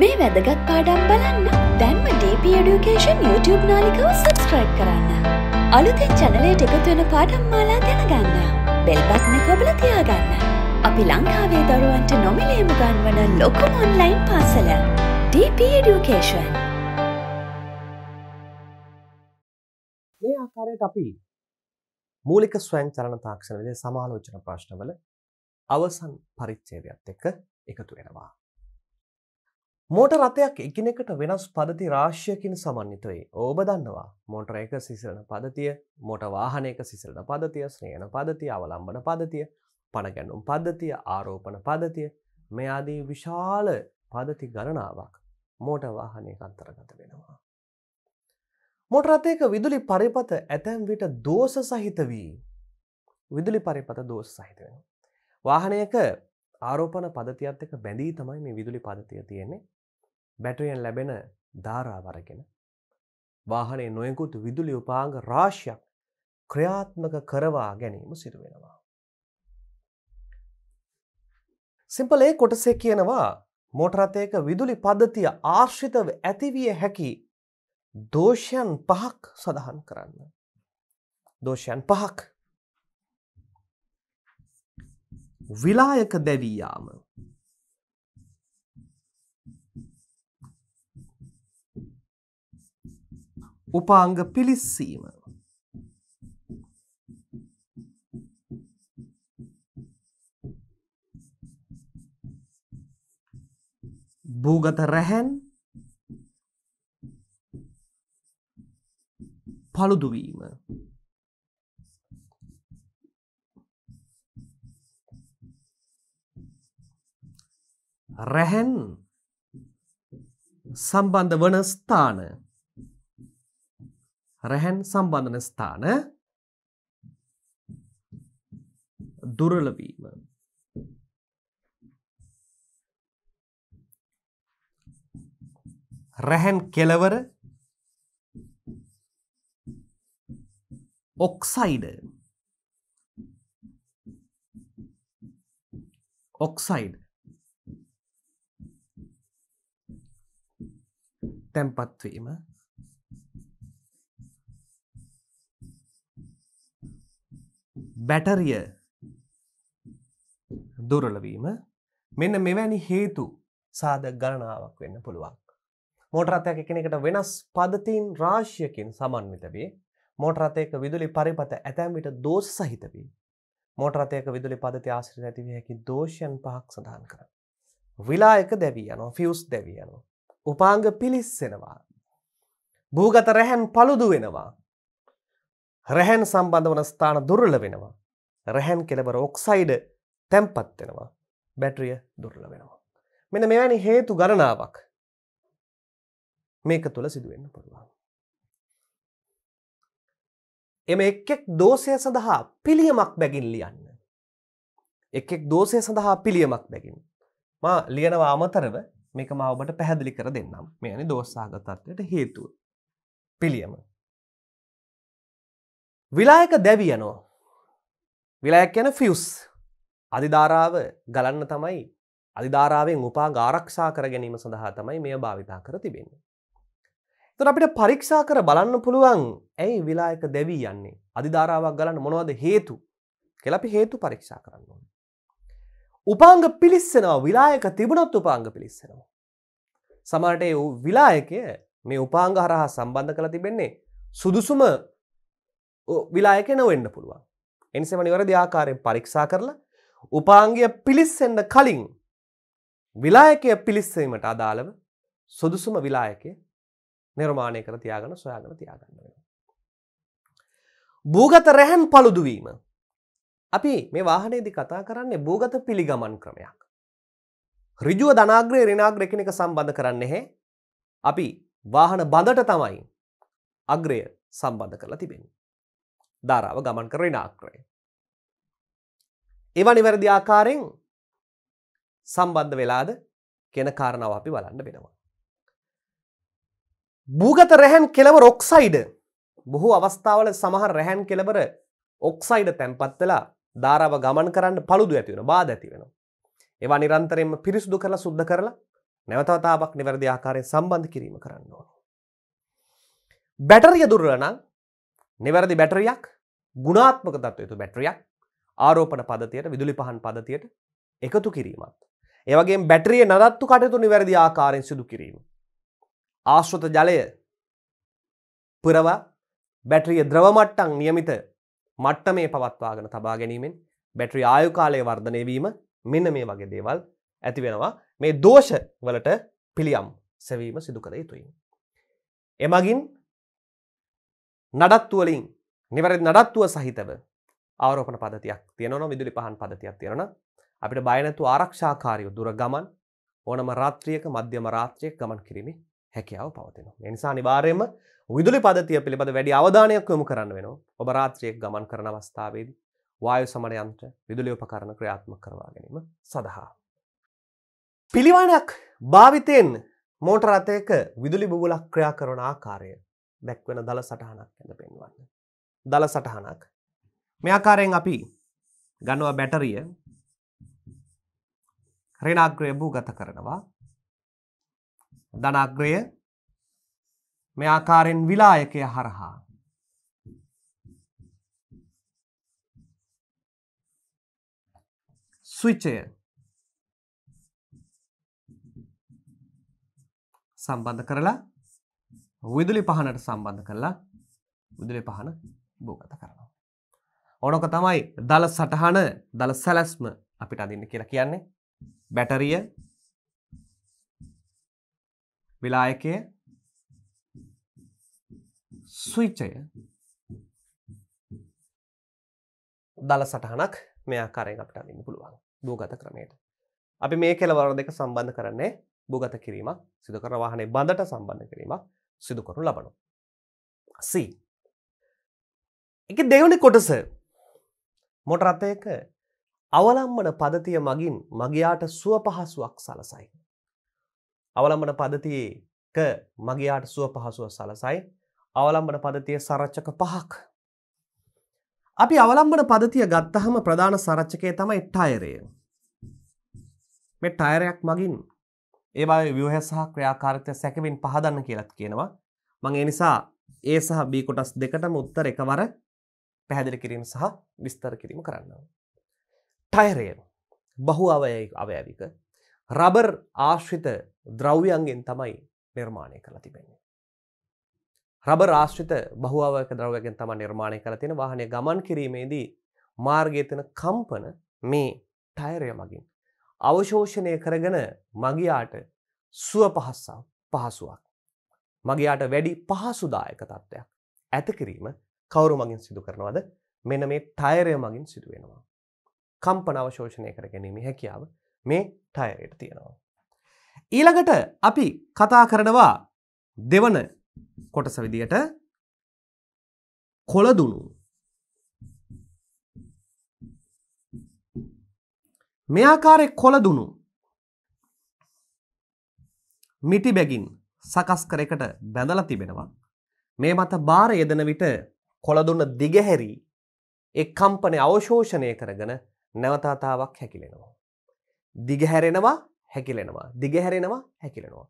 මේ වැදගත් පාඩම් බලන්න දැන්ම DP Education YouTube නාලිකව සබස්ක්‍රයිබ් කරන්න. අලුතෙන් චැනලයට එකතු වෙන පාඩම් මාලා දැනගන්න. බෙල්බත්න කොබල තියාගන්න. අපි ලංකාවේ දරුවන්ට නොමිලේම ගන්වන ලොකුම ඔන්ලයින් පාසල DP Education. මේ ආකාරයට අපි මූලික ස්වයං චලන තාක්ෂණවල සමාලෝචන ප්‍රශ්නවල අවසන් පරිච්ඡේදයත් එක්ක එකතු වෙනවා. මෝට රථයක් එකනෙකට වෙනස් පදති රාශ්‍යයකින් සමන්විතයි ඕබ දන්නවා මෝටර එක සිසිලන පදතිය මෝට වාහනයක සිසිලන පදතිය ස්නයන පදතිය අවලම්බන පදතිය පණගැනුම් පද්ධතිය ආරෝපන පදතිය මෙයාදී විශාල පදති ගණනාවක් මෝට වාහනය අන්තරගත වෙනවා. මොට රථයක විදුලි පරිපත ඇතැම් විට දෝස සහිත වී විදුලි පරිපත දෝස සහිත වෙන. වාහනයක ආරෝපන පදතියත් එක බැඳී තමයි මේ විදුලි පදතිය තියෙන්නේ බැටරියෙන් ලැබෙන ධාරාවරගෙන වාහනේ නොයෙකුත් විදුලි උපාංග රාශියක් ක්‍රියාත්මක කරවා ගැනීම සිදුවෙනවා. සිම්පලේ කොටසේ කියනවා මෝටරතයක විදුලි පද්ධතිය ආශ්‍රිතව ඇතිවිය හැකි දෝෂයන් පහක් සඳහන් කරන්න. දෝෂයන් පහක් විලායක දැවී යාම උපාංග පිලිස්සීම භූගත රැහැන් පළුදුවීම රැහැන් සම්බන්ධ වන ස්ථාන රැහැන් සම්බන්ධන ස්ථාන දුර්ලවීම රැහැන් කෙලවර ඔක්සයිඩ ඔක්සයිඩ් තැන්පත්වීම බැටරිය දුරලවීම මෙන්න මෙවැනි හේතු සාධ ගණනාවක් වෙන්න පුළුවන්. මෝටරතයක කෙනෙකට වෙනස් පදතින් රාශ්‍යයකින් සමන්විත වේ මෝටරතයක විදුලි පරිපත ඇතැම්විට දෝෂ සහිත වී. මෝටරතයක විදුලි පදති ආශ්‍රි ඇතිව හැකි දෝෂයන් පහක් සඳහන් කර. විලායක දැවී යනෝ ෆියස් දැවිය යනෝ උපාංග පිලිස්සෙනවා. භූගත රැහැන් පළුදු වෙනවා. රැහැන් සම්බන්ධ වන ස්ථාන දුර්ල වෙනවා. රැහැන් කෙලවර ඔක්සයිඩ තැම්පත් වෙනවා. බැටරිය දුර්ල වෙනවා. මෙන මෙවැනි හේතු ගණනාවක් මේක තුළ සිදුවෙන්න පුළුවන්. එම එක්ෙක් දෝෂය සඳහා පිළියමක් බැගින් ලියන්න. එක්ෙක් දෝෂය සඳහා පිළියමක් බැගින්. මා ලියනවා අමතරව මේක ම ඔබට පැහැදිලි කර දෙන්නම් මෙයනි දෝසාගතත්වයට හේතුව පිළියම විලායක දැවියනෝ විලායක් යන ෆියස් අධිධාරාව ගලන්න තමයි අධිධාරාවෙන් උපා ගාරක්ෂා කර ගැනීම සඳහා තමයි මෙය භාවිතා කර තිබෙන්නේ. තොර අපිට පරීක්ෂා කර බලන්න පුළුවන් ඇයි විලායක දැවී යන්නේ අධිධාරාවක් ගලන්න මොනවද හේතු කෙලපි හේතු පරීක්ෂා කරන්න ඕන. උපාංග පිලිස්සෙනවා විලායක තිබුණොත් උපාංග පිලිස්සෙනවා. සමට ඒ විලායකය මේ උපාංග හරහා සම්බන්ධ කළ තිබෙන්නේ සුදුසුම විලායක නොවෙන්න පුළුවන්. එනිසම නිවර දෙආකාරයෙන් පරීක්ෂා කරලා උපාංගය පිලිස්සෙන්ඩ කලින් විලායකය පිලිස්සීමට අදාළව සුදුසුම විලායකය නිර්මාණය කර තියාගන සොයාගන තියාගන්න වෙන. භූගත රැහැන් පළුදුවීම අපි මේ වාහනයේදි කතා කරන්නේ භූගත පිළිගමන් ක්‍රමයක්. ඍජුව ධනාග්‍රය ඍණාග්‍රය කියන එක සම්බන්ධ කරන්නේ නැහැ. අපි වාහන බඳට තමයි අග්‍රය සම්බන්ධ කරලා තිබෙන්නේ. ධාරාව ගමන් කර ඍණාග්‍රය. ඒවා නිවැරදි ආකාරයෙන් සම්බන්ධ වෙලාද කියන කාරණාව අපි බලන්න වෙනවා. භූගත රැහන් කෙලවර ඔක්සයිඩ් බොහෝ අවස්ථාවල සමහර රැහන් කෙලවර ඔක්සයිඩ් තැන්පත් වෙලා ධාරාව ගමන් කරන්න පළුදු ඇති වෙන බාධ ඇති වෙනවා. ඒවා නිරන්තරයෙන්ම පිරිසුදු කරලා සුද්ධ කරලා නැවතවතාවක් නිවැරදි ආකාරයෙන් සම්බන්ධ කිරීම කරන්න ඕන. බැටරිය දුර්වල නම් නිවැරදි බැටරියක් ගුණාත්මක තත්ත්වය තු බැටරියක් ආරෝපණ පදතියට විදුලි පහන් පදතියට එකතු කිරීමත්. ඒවගේ බැටරිය නදත්තු කටයුතු නිවැරදි ආකාරයෙන් සිදු කිරීම. ආශ්‍රත ජලය පුරවා බැටරිය ද්‍රවමට්ටන් නියමිත මට්ටමේ පවත්වාගෙන තබා ගැනීමෙන් බැටරි ආයු කාලය වර්ධනය වීම මෙන්න මේ වගේ දේවල් ඇති වෙනවා මේ දෝෂ වලට පිළියම් සැවීම සිදු කළ යුතුයි. එමගින් නඩත්තුවලින් නිවැරදි නඩත්තුව සහිතව ආරෝපන පදතියක් තියෙනවා විදුලි පහන් පදතියක් තියෙනවා අපිට බයනැතු ආරක්ෂාකාරයෝ දුර ගමන් ඕනම රාත්‍රියක මධ්‍යම රාත්‍රියක ගමන් කිරීමේ හැකියාව පවතින. එනිසා නිවාරයම විදුලි පදතිය පිළිබඳ වැඩි අවධානයක් යොමු කරන්න වෙනවා. ඔබ රාත්‍රියක් ගමන් කරන අවස්ථාවේදී වායු සමන යන්ත්‍ර විදුලි උපකරණ ක්‍රියාත්මක කරවා ගැනීම සඳහා. පිළිවණක් භාවිතයෙන් මෝටර රථයක විදුලි බුබුලක් ක්‍රියා කරන ආකාරය දැක්වෙන දල සටහනක් ඇඳ පෙන්වන්න. දල සටහනක්. මේ ආකාරයෙන් අපි ගන්නවා බැටරිය ඍණාග්‍රය භූගත කරනවා ධනග්‍රය මේ ආකාරයෙන් විලායකය හරහා ස්විචය සම්බන්ධ කරලා විදුලි පහනට සම්බන්ධ කරලා විදුලි පහන භෝගත කරනවා. ඕනක තමයි දල සටහන දල සැලැස්ම අපිට අදින්න කියලා කියන්නේ බැටරිය විලායකය ස්විච්චය දල සටහනක් මෙයා කරය අපට අන්න පුළුවන් භූගත ක්‍රමයට. අපි මේ කෙලවර දෙක සම්බන්ධ කරන්නේ භූගත කිරීම සිදුකර වාහනේ බඳට සම්බන්ධ කිරීමක් සිදුකරු ලබනු. C. එක දෙවනි කොටස මොට රථයක අවලම්මන පදතිය මගින් මගයාට සුව පහසුවක් සලසයි. අවලම්බන පදතියක මගේයාට සුව පහසුව සලසයි අවලම්බන පදතිය සරච්චක පහක්. අපි අවලම්බන පදතිය ගත්තහම ප්‍රධාන සරච්චකය තමයි ටයරය. මේ ටයරයක් මගින් ඒවායි ව්‍යහ සහ ක්‍රියාකාරතය සැකවින් පහදන්න කියලත් කියනවා මං එනිසා ඒ සහ බීකොටස් දෙකටම උත්තර එකවර පැහැදිලි කිරීම සහ විස්තර කිරීම කරන්නවා. ටයරය බහු අවය අවයවික රබර් ආශ්‍රිත ද්‍රව්‍යන්ගෙන් තමයි නිර්මාණය කළ තිබෙන්නේ. රබ රාශ්‍රිත බහුවක ද්‍රවගෙන් තම නිර්මාණය කළ තියෙන වාහනය ගමන් කිරීමේදී මාර්ගයතන කම්පන මේ ටයරය මගින්. අවශෝෂණය කරගෙන මගයාට සුව පහස්සාව පහසුවක්. මගේයාට වැඩි පහසුදායක තත්ත්වයක් ඇතකිරීම කවරු මගින් සිදු කරනවද මෙන මේ ටයරය මගින් සිදුවෙනවා. කම්පන අවශෝෂණය කර ගැනීම හැකියාව මේ ටයරයට තියෙනවා. ඊළඟට අපි කතා කරනවා දෙවන කොටස විදියට කොළදුණු මේ ආකාරය කොළදුණු මිටි බැගින් සකස් කර එකට බැඳලා තිබෙනවා මේ මත බාර යෙදෙන විට කොළදුන්න දිගහැරී එක් කම්පනය අවශෝෂණය කරගෙන නැවතාතාවක් හැකිලෙනවා දිගහැරෙනවා හැකිලෙනවා දිගහැරෙනවා හැකිලෙනවා.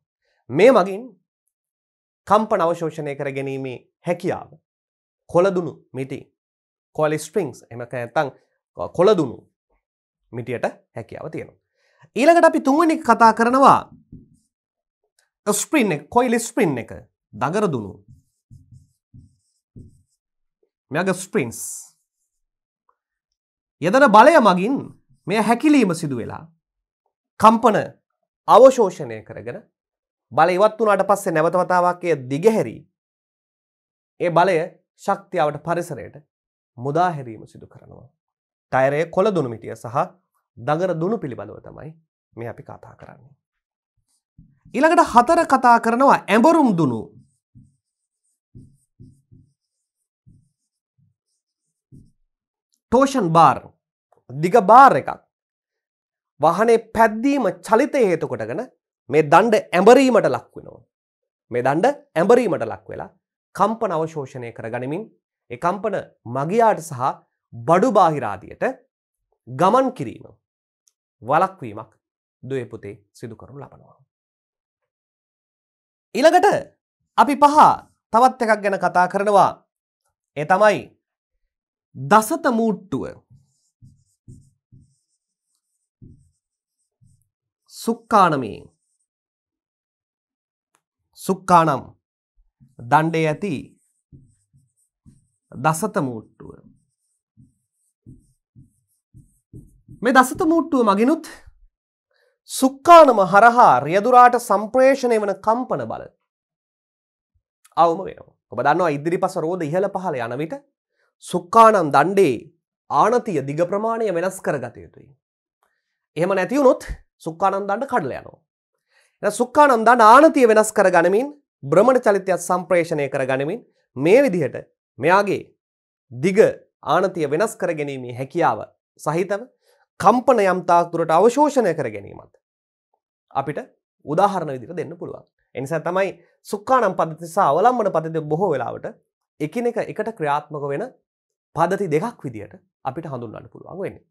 මේ මගින් කම්ප නවශෝෂණය කර ගැනීමේ හැකියාව කොළදුණු මිටි කොලි ස්ට්‍රිංක්ස් එමක ඇතං කොළදුණු මිටියට හැකියාව තියෙනවා. ඊළඟට අපි තුන්වනි කතා කරනවා ස්ප්‍රින් එක කොයිලි ස්ප්‍රින් එක දගරදුණු මෙග ස්ප්‍රින්ස් යදන බලය මගින් මෙය හැකිලීම සිදු වෙලා කම්පන අවශෝෂණය කරගෙන බල ඉවත් වුණාට පස්සේ නැවතවතාවක්ය දිගහැරී ඒ බලය ශක්තියාවට පරිසරයට මුදාහැරීම සිදු කරනවා. ටයරය කොළ දුනුමිටිය සහ දඟර දුනු පිළිබඳව තමයි මේ අපි කතා කරන්නේ. ඊළඟට හතර කතා කරනවා ඇඹරුම් දුනු ටෝෂන් බාර් දිග බාර් එකක් වාහනේ පැද්දීම චලිත හේතු කොටගෙන මේ දණ්ඩ ඇඹරීමට ලක් වෙනවා. මේ දණ්ඩ ඇඹරීමට ලක් වෙලා කම්පන අවශෝෂණය කරගනිමින් ඒ කම්පන මගියාට සහ බඩු බාහිරාදියට ගමන් කිරීම වලක්වීමක් දුවේ පුතේ සිදු කරනු ලබනවා. ඊළඟට අපි පහ තවත් එකක් ගැන කතා කරනවා. ඒ තමයි දසත මූට්ටුව සුක්කානමේ සුක්කානම් දණ්ඩේ ඇති දසත මූට්ටුව මේ දසත මූට්ටුව මගිනුත් සුක්කානම හරහා රියදුරාට සම්ප්‍රේෂණය වන කම්පන බල අවම වෙනවා ඔබ දන්නවා ඉදිරිපස රෝධ ඉහළ පහළ යන විට සුක්කානම් දණ්ඩේ ආනතිය දිග ප්‍රමාණය වෙනස් කරගත යුතුයි. එහෙම නැතිවුණොත් සුක්කානන්දන්ට කඩල යනවා. සුක්කානන්දා නානතිය වෙනස් කර ගනමින් බ්‍රමණ චලිතයක් සම්ප්‍රේෂණය කර ගනිමින් මේ විදිහට මෙයාගේ දිග ආනතිය වෙනස් කර ගැනීමේ හැකියාව සහිතව කම්පන යම්තාක් තුරට අවශෝෂණය කර ගැනීමත්. අපිට උදාහරණ විදිර දෙන්න පුළුවන්. එනිසා තමයි සුක්කානම් පදතිසා අවලම්බන පතිද බොහෝ වෙලාවට එකන එක එකට ක්‍රියාත්මක වෙන පදති දෙකක් විදිට අපිට හඳුන්වන්න පුළුවන් වෙන්නේ.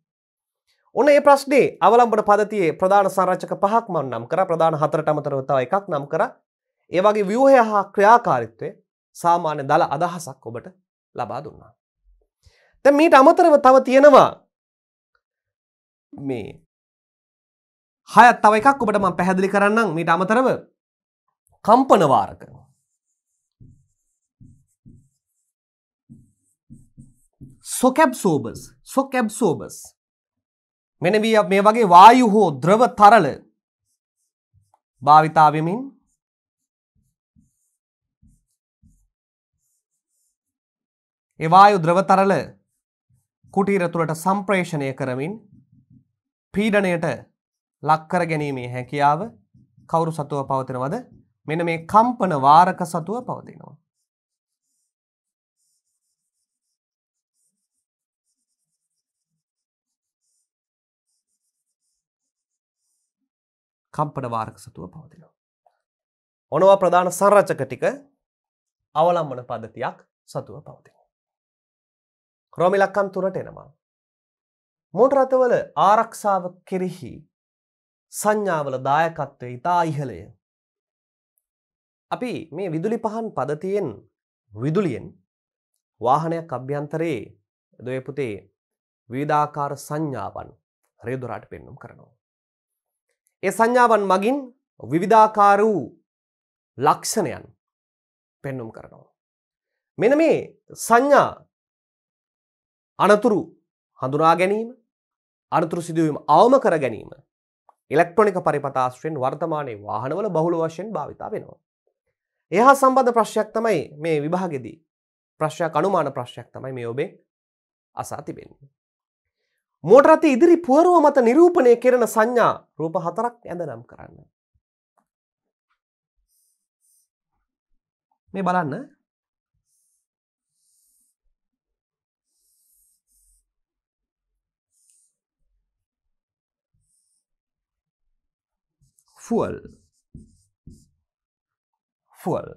ඔන්න ඒ ප්‍රශ්නේ අවලම්බන පදතියේ ප්‍රධාන සංරචක පහක් මම නම් කරා ප්‍රධාන හතරට අමතරව තව එකක් නම් කරා ඒ වගේ ව්‍යුහය හා ක්‍රියාකාරීත්වය සාමාන්‍ය දල අදහසක් ඔබට ලබා දුන්නා දැන් මීට අමතරව තව තියෙනවා මේ හයත් තව එකක් ඔබට මම පැහැදිලි කරන්නම් මීට අමතරව කම්පන වාරක සොකැබ්සෝබස් සොකැබ්සෝබස් මෙන මේ වගේ වායු හෝ ද්‍රව තරල භාවිතාවමින් එවායු ද්‍රවතරල කුටීර තුළට සම්ප්‍රේෂණය කරමින් පීඩනයට ලක්කර ගැනීමේ හැකියාව කවුරු සතුව පවතිනවද මෙන මේ කම්පන වාරක සතුව පවතිනවා. කම්පන වාරක සතුව පවතිනවා. ඔනවා ප්‍රධාන සංරචක ටික අවලම්බන පද්ධතියක් සතුව පවතින. ක්‍රෝමි ලක්කම් තුරට එනවා. මෝට රථවල ආරක්ෂාව කෙරෙහි සංඥාවල දායකත්වය ඉතා ඉහළය. අපි මේ විදුලි පහන් පදතියෙන් විදුලියෙන් වාහනයක් අභ්‍යන්තරයේ දොයපුතේ විධාකාර සංඥාවන් රේදුරාට පෙන්නුම් කරනවා. ඒ සංඥාවන් මගින් විවිධාකාර වූ ලක්ෂණයන් පෙන්නුම් කරනවා. මෙන මේ සංඥා අනතුරු හඳුනා ගැනීම අනතුරු සිදුවීම අවම කර ගැනීම ඉලෙක්ට්‍රොනික පරිපතාශ්‍රයෙන් වර්තමානයේ වාහනවල බහුල වශයෙන් භාවිතා වෙනවා. එහා සම්බන්ධ ප්‍රශ්යක් තමයි මේ විභාගෙදී ප්‍රශ්යක් අනුමාන ප්‍රශ්යක් තමයි මේ ඔබේ අසා තිබෙන්නේ. මෝටරතේ ඉදිරි පුවරුව මත නිරූපණය කෙරෙන සංඥා රූප හතරක් ඇඳනම් කරන්න. මේ බලන්න ෆුවල් ෆුවල්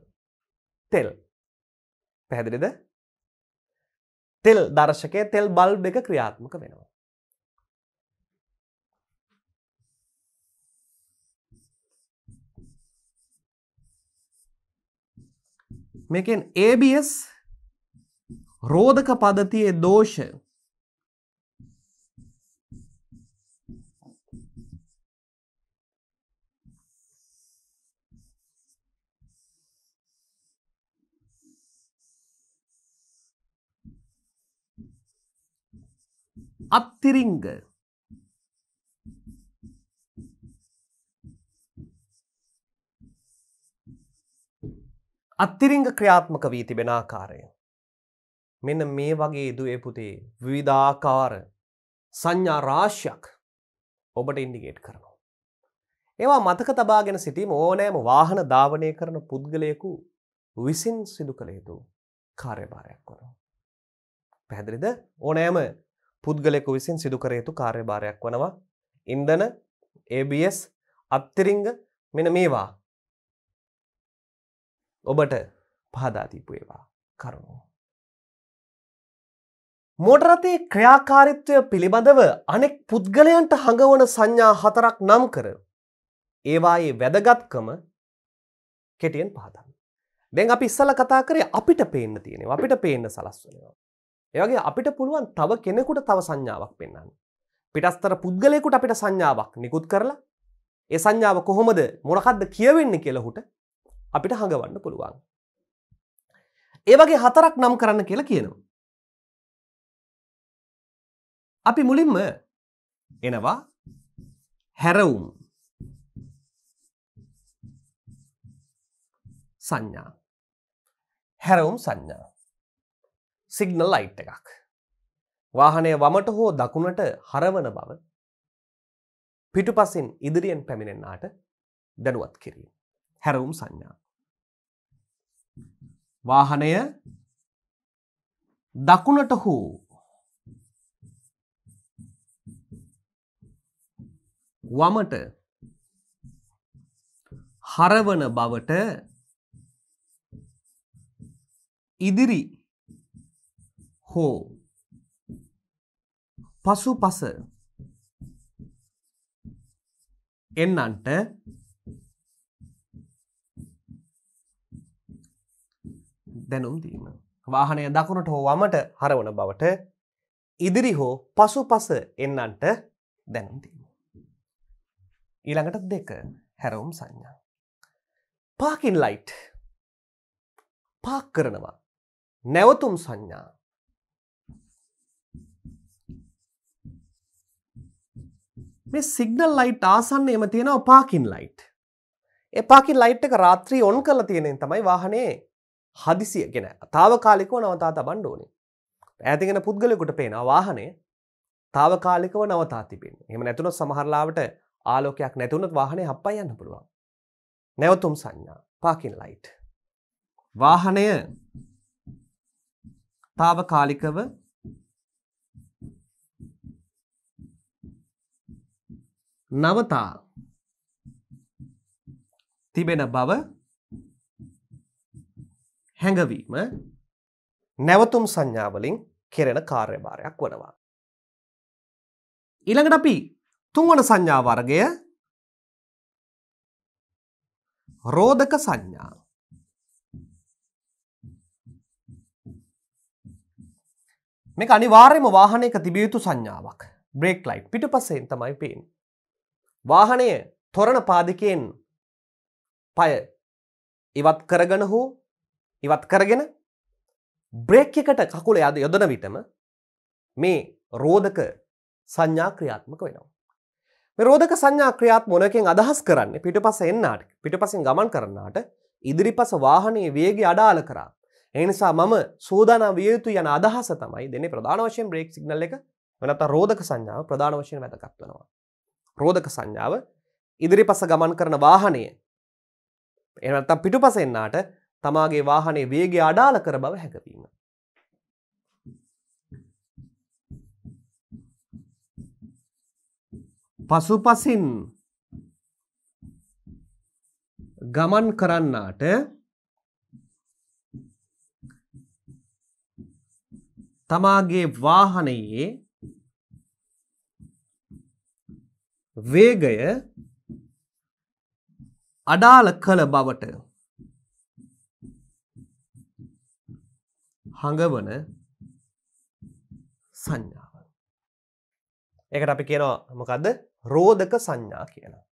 තෙල් පැහැදිලිද තෙල් දර්ශකය තෙල් බල්බ එක ක්‍රියාත්මක වෙනවා මේකෙන් ABS රෝධක පදතියේ දෝෂ අත්තිරිංග අත්තිරිංග ක්‍රියාත්මක වී තිබෙන ආකාරය. මෙන්න මේ වගේ දුවේ පුතේ විවිධාකාර සංඥා රාශියක් ඔබට ඉන්ඩිගේට් කරනවා. ඒවා මතක තබාගෙන සිටීම ඕනෑම වාහන ධාවනය කරන පුද්ගලයෙකු විසින් සිදු කළ යුතු කාර්යභාරයක් වනවා. පැහැදිලිද ඕනෑම පුද්ගලෙකු විසින් සිදුකර යුතු කාර්යභාරයක් වනවා ඉන්දන ABS අත්තිරිංග මෙන මේවා ඔබට පහදාතිපු ඒවා කරුණු. මොටරතේ ක්‍රියාකාරිත්වය පිළිබඳව අනෙක් පුද්ගලයන්ට හඟවන සංඥා හතරක් නම් කර. ඒවායේ වැදගත්කම කෙටියෙන් පහතන්න. දැන් අපි ඉස්සල කතා කරේ අපිට පේන්න තියෙනෙ අපිට පේන්න සලස්වනවා. ඒවගේ අපිට පුළුවන් තව කෙනෙකුට තව සංඥාවක් පෙන්න්න. පිටස්තර පුද්ගලයකුට අපිට සංඥාවක් නිකුත් කරලා ඒ සංඥාව කොහොමද මොනකක්ද කියවෙන්න කියලහුට අපිට හඟවන්න පුළුවන්. ඒවගේ හතරක් නම් කරන්න කියලා කියනවා. අපි මුලින්ම එනවා හැරවුම් සංඥා හැරවුම් සංඥා සිගනල් ලයිට් එකක් වාහනය වමට හෝ දකුණට හරවන බව පිටුපසින් ඉදිරියෙන් පැමිණෙන්නාට දැනුවත් කිරීම හැරවුම් සංඥා වාහනය දකුණට හෝ වමට හරවන බවට ඉදිරි හෝ පසු පස එන්නන්ට දැනුම්දීම. වාහනය දකුණට හෝ වමට හරවන බවට ඉදිරි හෝ පසු පස එන්නන්ට දැනුම්දීම. ඊළඟට දෙක හැරවුම් සංඥා. පාකින් ලයිට් පාක් කරනවා නැවතුම් සංඥා මේ සිගනල් ලයිට් ආසන්න එම තියෙනවා පාකින් ලයිට් එපාකින් ලයිට් එක රාත්‍රී ඔන් කල තියෙනෙන් තමයි වාහනේ හදිසිය ගෙන තාවකාලිකව නවතා තබන්න ඕනේ. ඇතිගෙන පුද්ගලෙකුට පේන වාහනය තාවකාලිකව නවතා තිබෙන එම නැතුනොත් සමහරලාවට ආලෝකයක් නැතුනත් වාහනය හප්පයි යන්න පුළුවන්. නැවතුම් සංඥා පාකින් ලයිට්. වාහනය තාවකාලිකව නවතා තිබෙන බව හැඟවීම නැවතුම් සංඥාවලින් කෙරෙන කාර්යභාරයක් වනවා. ඊළඟට අපි තුන්වන සංඥා වර්ගය රෝධක සංඥා. මේක අනිවාර්යයෙන්ම වාහනයක තිබිය යුතු සංඥාවක්. බ්‍රේක් ලයිට් පිටපසෙන් තමයි පේන්නේ. වාහනය තොරණ පාදකයෙන් පය ඉවත් කරගෙන හෝ ඉවත් කරගෙන බ්‍රේක් එකට කකුල යද යොදන විටම මේ රෝධක සංඥා ක්‍රියාත්මක වෙනවා. මේ රෝධක සංඥා ක්‍රියාත්මක මොනකෙන් අදහස් කරන්නේ පිටපස එන්නාට පිටපසින් ගමන් කරන්නාට ඉදිරිපස වාහනයේ වේගය අඩාල කරා. ඒ නිසා මම සූදානම් විය යුතු යන අදහස තමයි දෙන්නේ ප්‍රධාන වශයෙන් බ්‍රේක් සිග්නල් එක වෙනත් රෝධක සංඥාව ප්‍රධාන වශයෙන් වැදගත් වෙනවා. රෝධක සංඥාව ඉදිරිපස ගමන් කරන වාහනය එහෙම නැත්නම් පිටුපස එන්නාට තමාගේ වාහනේ වේගය අඩාල කර බව හැඟවීම. පසුපසින් ගමන් කරන්නාට තමාගේ වාහනයේ වේගය අඩාල කළ බවට හඟවන සංඥාව. ඒකට අපි කියනවා මොකද්ද? රෝධක සංඥා කියලා.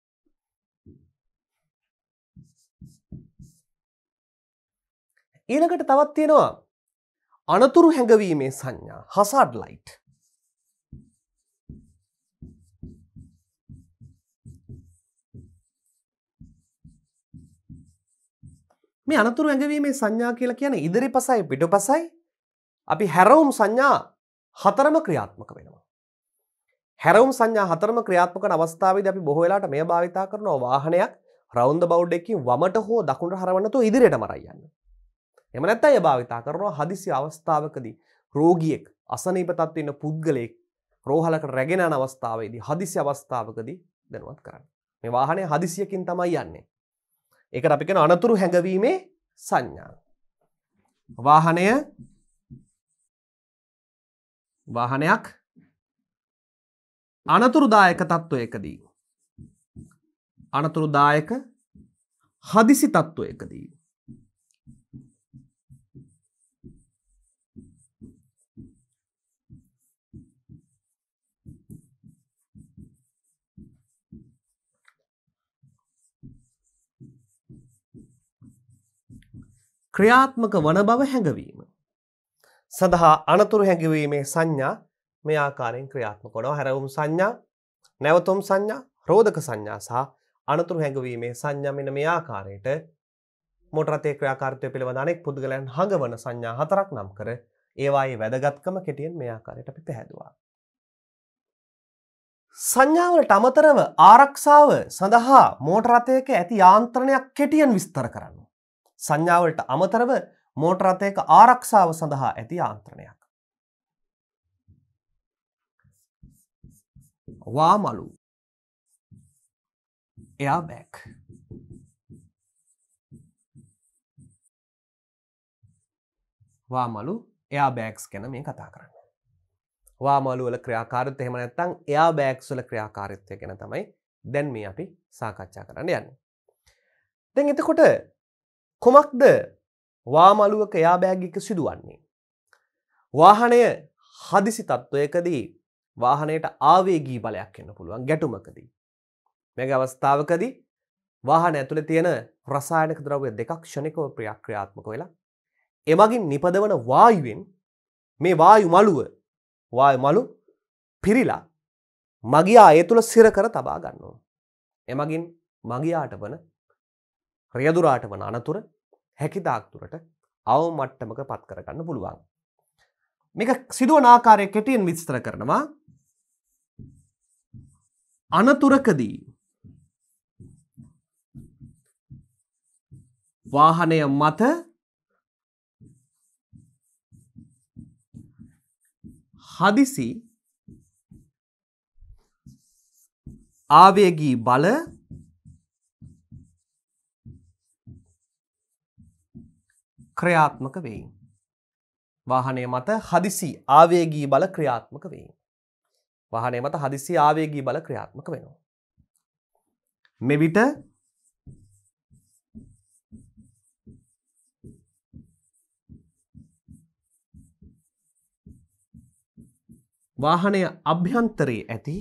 ඊළඟට තවත් තියෙනවා අනතුරු හැඟවීමේ සංඥා හසාඩ් ලයිට්. මේ අනතුරු ඇඟවීමේ සංඥා කියලා කියන ඉදිරි පසයි පිටු පසයි අපි හැරවුම් සංඥා හතරම ක්‍රියාත්මක වෙනවා. හැරවුම් සංඥා හතරම ක්‍රියාත්මක අවස්ථාවේදී අපි බොහෝ වෙලාට මෙය භාවිතා කරනවා වාහනයක් රවුන්ද බවුඩ් එකකින් වමට හෝ දකුණට හරවන්නතෝ ඉදිරියටම අරයි යන්න. එම නැත්නම් ඒ භාවිතා කරනවා හදිසි අවස්ථාවකදී රෝගියෙක් අසනීප තත්ත්වයේ ඉන්න පුද්ගලයෙක් රෝහලකට රැගෙන යන අවස්ථාවේදී හදිසි අවස්ථාවකදී දැනුවත් කරන්න. මේ වාහනේ හදිසියකින් තමයි යන්නේ. ඒකට අපි කියන අනතුරු හැඟවීමේ සංඥා. වාහනය වාහනයක් අනතුරුදායක තත්ත්වයකදී. අනතුරුදායක හදිසි තත්ත්වයකදී. ක්‍රියාත්මක වන බව හැඟවීම. සඳහා අනතුරු හැඟවීමේ සංඥා මේ ආකාරයෙන් ක්‍රියාත්ම කොනව හැරවුම් සංඥා නැවතුම් සංඥා රෝධක සංඥා සහ අනතුරු හැඟවීමේ සංඥමින මේ ආකාරයට මොටරතේ ක්‍රියාකාරත්වය පිළිබඳ අනෙක් පුද්ගලයන් හඟවන සංඥා හතරක් නම් කර ඒවායේ වැදගත්කම කෙටියෙන් මේ ආකාරයට අපි පැහැදවා. සංඥාවලට අමතරව ආරක්ෂාව සඳහා මෝටරතයක ඇති යාන්ත්‍රණයක් කෙටියෙන් විස්තර කරන්න. සංඥාවලට අමතරව මෝටරතයක ආරක්ෂාව සඳහා ඇති ආන්ත්‍රණයක්. වාමලු එයාබැක් වාමලු එයාබෑක්ස් ගැන මේ කතා කරන්න. වාමලුවල ක්‍රියාකාරත් එහෙම නැත්තං එයා බෑක්සුල ක්‍රියාකාරිත්වය ගැන තමයි දැන් මේ අපි සාකච්ඡා කරන්න යන්න. දැන් එතකොට කොමක්ද වාමලුවක යාබෑග් එක සිදුවන්නේ. වාහනය හදිසි තත්ත්වයකදී වාහනයට ආවේගී බලයක් එන්න පුළුවන් ගැටුමකදී. මෙග අවස්ථාවකදී වාහන ඇතුළ තියෙන රසායනක ද්‍රව්‍ය දෙකක්ෂණකව ප්‍රයක්ක්‍රියාත්මක වෙලා එමගින් නිපදවන වායුවෙන් මේ වායු මළුව වාය මලු පිරිලා මගයා ඒ තුළ සිර කර තබා ගන්නවා. එමගින් මගයාට වන රියදුරාට වන අනතුර හැකිදාක්තුරට අව මට්ටමක පත් කරගන්න පුළුවන්. මේක සිදුවන ආකාරය කෙටියෙන් විස්තර කරනවා අනතුරකදී වාහනය මත හදිසි ආවේගී බල ක්‍රියාත්මක වෙයි. වාහනය මත හදිසි ආවේගී බල ක්‍රියාත්මක වෙයි. වාහනය මත හදිසි ආවේගී බල ක්‍රියාත්මක වෙනවා. මෙවිට වාහනය අභ්‍යන්තරයේ ඇති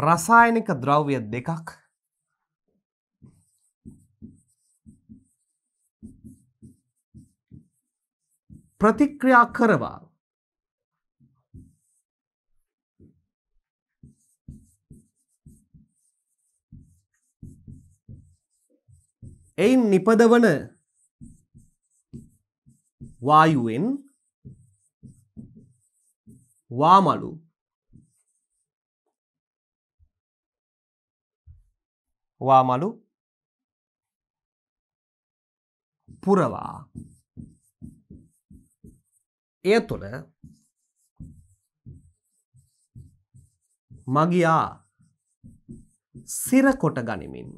රසායනික ද්‍රව්‍ය දෙකක් ප්‍රතික්‍රියා කරවා එයින් නිපදවන වායුවෙන් වාමලු වාමලු පුරවා එය තුළ මගියා සිරකොට ගනිමින්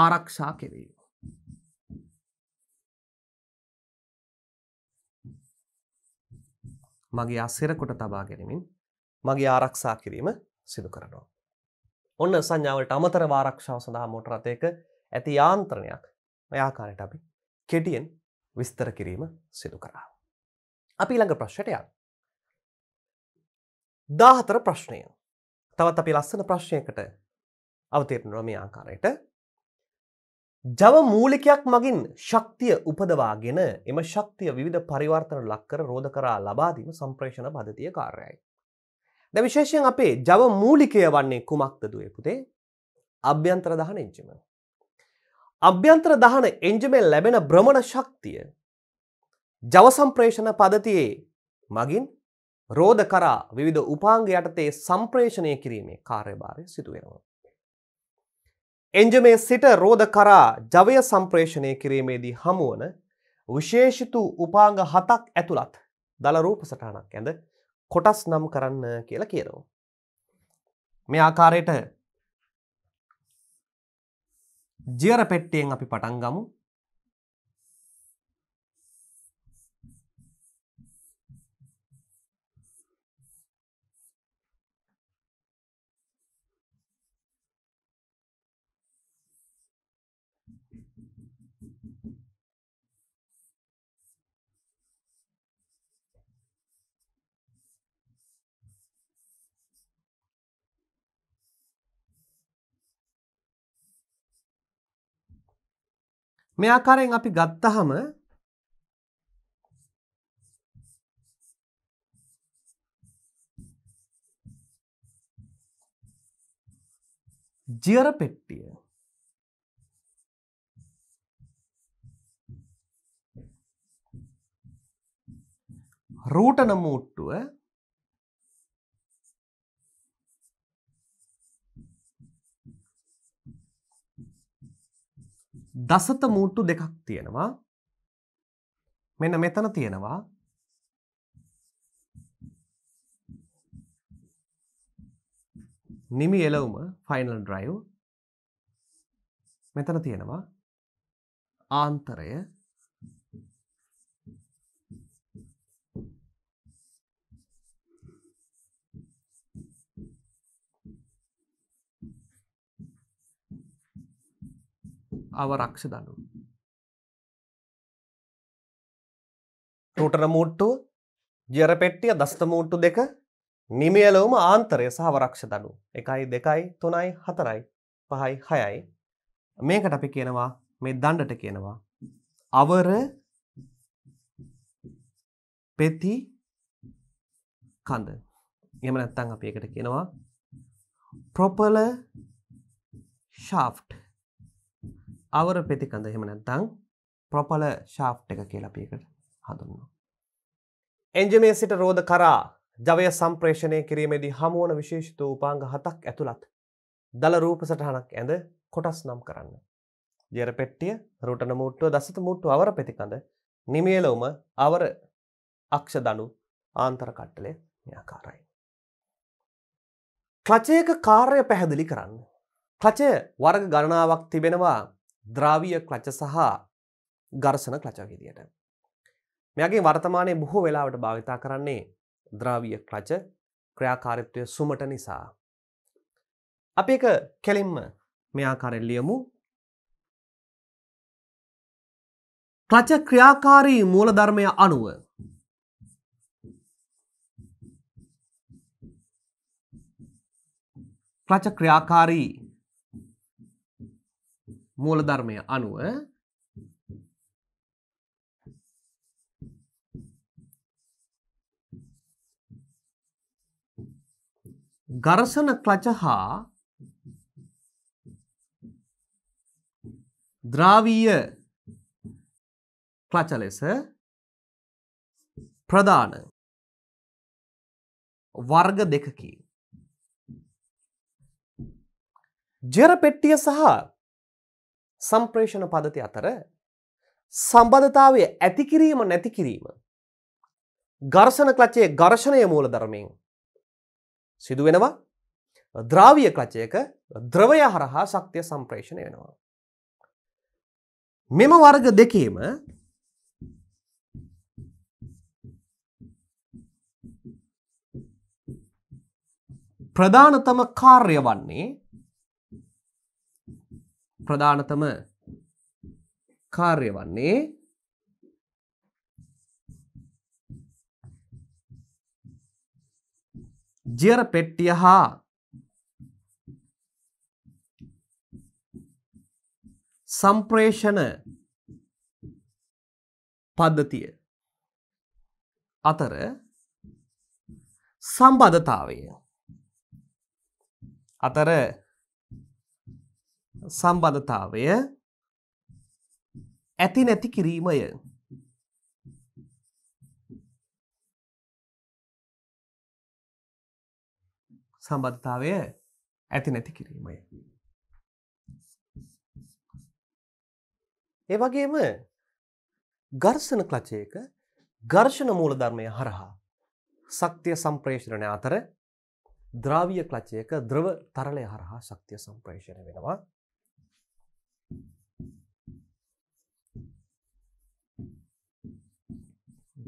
ආරක්ෂා කෙරේ. මගේ අසිරකොට තබා ගැනීමින් මගේ ආරක්ෂා කිරීම සිදු කරනවා. ඔන්න සංඥාවට අමතර වාරක්ෂාව සඳහා මෝටරතයක ඇති යාන්ත්‍රණයක් මෙයාකාරයට අපි කෙටියෙන් විස්තර කිරීම සිදු කරා. අපි ළඟ ප්‍රශ්ට යන්. දාහතර ප්‍රශ්නය තවත් අපි ලස්සන ප්‍රශ්නයකට අවතේරණුව මේ ආකාරයට ජව මූලිකයක් මගින් ශක්තිය උපදවාගෙන එම ශක්තිය විධ පරිවර්තන ලක්කර රෝධ කරා ලබාදීම සම්ප්‍රේෂණ පදතිය කාර්යයි. ද විශේෂයෙන් අපේ ජව මූලිකය වන්නේ කුමක්ද දුවේ පුතේ අභ්‍යන්තර දහන එංජම. අභ්‍යන්තර දහන එංජමෙන් ලැබෙන බ්‍රමණ ශක්තිය ජවසම්ප්‍රේෂණ පදතියේ මගින් රෝධ කරා විවිධ උපාංග යටතේ සම්ප්‍රේෂණය කිරීමේ කාර්යභාරය සිදුවෙනවා. එන්ජමේ සිට රෝධ කරා ජවය සම්ප්‍රේෂණය කිරීමේදී හමුවන විශේෂිතු උපාංග හතක් ඇතුළත් දලරූප සටහනක් ඇඳ කොටස් නම් කරන්න කියලා කියනවා. මේ ආකාරයට ජියර පෙට්ටියෙන් අපි පටන්ගමු මේ ආකාරයෙන් අපි ගත්තහම ජියර පෙට්ටිය රූටන මූට්ටුව දසත මූට්ටු දෙකක් තියෙනවා මෙන්න මෙතන තියෙනවා නිමි එලවුම ෆයිනල් ඩ්‍රයිව් මෙතන තියෙනවා ආන්තරය අවරක්ෂ දනු. ටටර මූට්ටුව ජර පෙට්ටිය දස්ත මූට්ටු දෙක නිමියලවම ආන්තරය සහවරක්ෂ දනු එකයි දෙකයි තුනයි හතරයි පහයි හයයි මේකට අපි කියනවා මේ දණ්ඩට කියනවා අවර පෙති කඳ එම නැත්තං අප එකට කියනවා ප්‍රොපල ශාෆ්ට් අවර ප්‍රතිකඳ එහෙම නැත්තං ප්‍රොපල ශාප් එක කියලපියකට හඳුන්න. එන්ජමේ සිට රෝධ කරා ජවය සම්ප්‍රේෂණය කිරීමේදී හමුවන විශේෂිත උපාංග හතක් ඇතුළත් දළ රූප සටහනක් ඇඳ කොටස් නම් කරන්න. ජෙර පෙට්ටිය රටන මුට්ටුව දසත මුට්ටු අවර පෙතිකඳ නිමියලවම අවර අක්ෂ දනු ආන්තර කට්ටලය මෙයාකාරයි. ක්ලචයක කාර්ය පැහැදිලි කරන්න. ක්ලචය වර්ග ගණනාවක් තිබෙනවා ද්‍රාවිය ක්ලච සහ ගර්සන ක්ලච විදියට. මෙයාගේ වර්තමානය බොහෝ වෙලාවට භාවිතා කරන්නේ ද්‍රාවිය ක්ලච ක්‍රියාකාරිත්වය සුමට නිසා. අප එක කෙලින්ම මෙයාකාරෙල්ලියමු ක්ලච ක්‍රියාකාරී මූලධර්මය අනුව ක්ලච ක්‍රියාකාරී මූලධර්මය අනුව ගර්සන ක්ලච හා ද්‍රාවීය ක්ලච ලෙස ප්‍රධාන වර්ග දෙකකි. ජෙර පෙට්ටිය සහ සම්ප්‍රේෂණ පදති අතර සම්බධතාවය ඇතිකිරීම නැතිකිරීම. ගර්ශන කලච්චයේ ගර්ශණය මූල ධර්මයෙන්. සිදුවෙනවා ද්‍රාවිය කලචයක ද්‍රවය හරහා ශක්තිය සම්ප්‍රේෂණය වෙනවා. මෙම වර්ග දෙකේම ප්‍රධානතම කාර්ය වන්නේ ප්‍රධානතම කාර්ය වන්නේ ජියර පෙට්ටිය හා සම්ප්‍රේෂණ පද්ධතිය අතර සම්බධතාවය අතර සම්බන්ධතාවය ඇති නැති කිරීමය. සම්බන්ධතාවය ඇති නැති කිරීමය. ඒ වගේම ගර්ෂණ ක්ලචයක ගර්ෂණ මූල ධර්මය හරහා සක්තිය සම්ප්‍රේෂණය අතර ද්‍රාවිය ක්ලචයක ද්‍රව තරලය හරහා ශක්තිය සම්ප්‍රේෂණය වෙනවා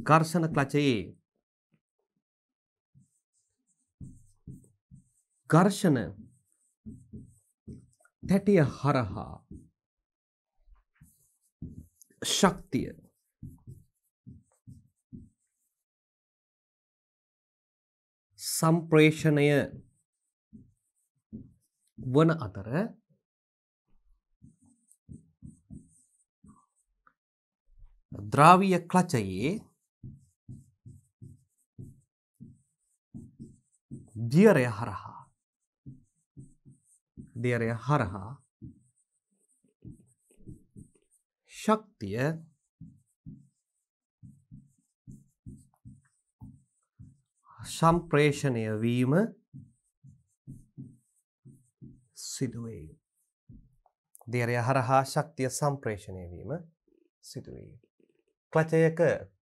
ඝර්ෂණ ක්ලචයේ ඝර්ෂණ තැටිය හරහා ශක්තිය සම්ප්‍රේෂණය වන අතර ද්‍රාවිය ක්ලචයේ දියරය හරහා දියරය හරහා ශක්තිය සම්ප්‍රේෂණය වීම සිදුවේ. දේරය හරහා ශක්තිය සම්ප්‍රේෂණය වීම සිදුවේ. ක්ලචයක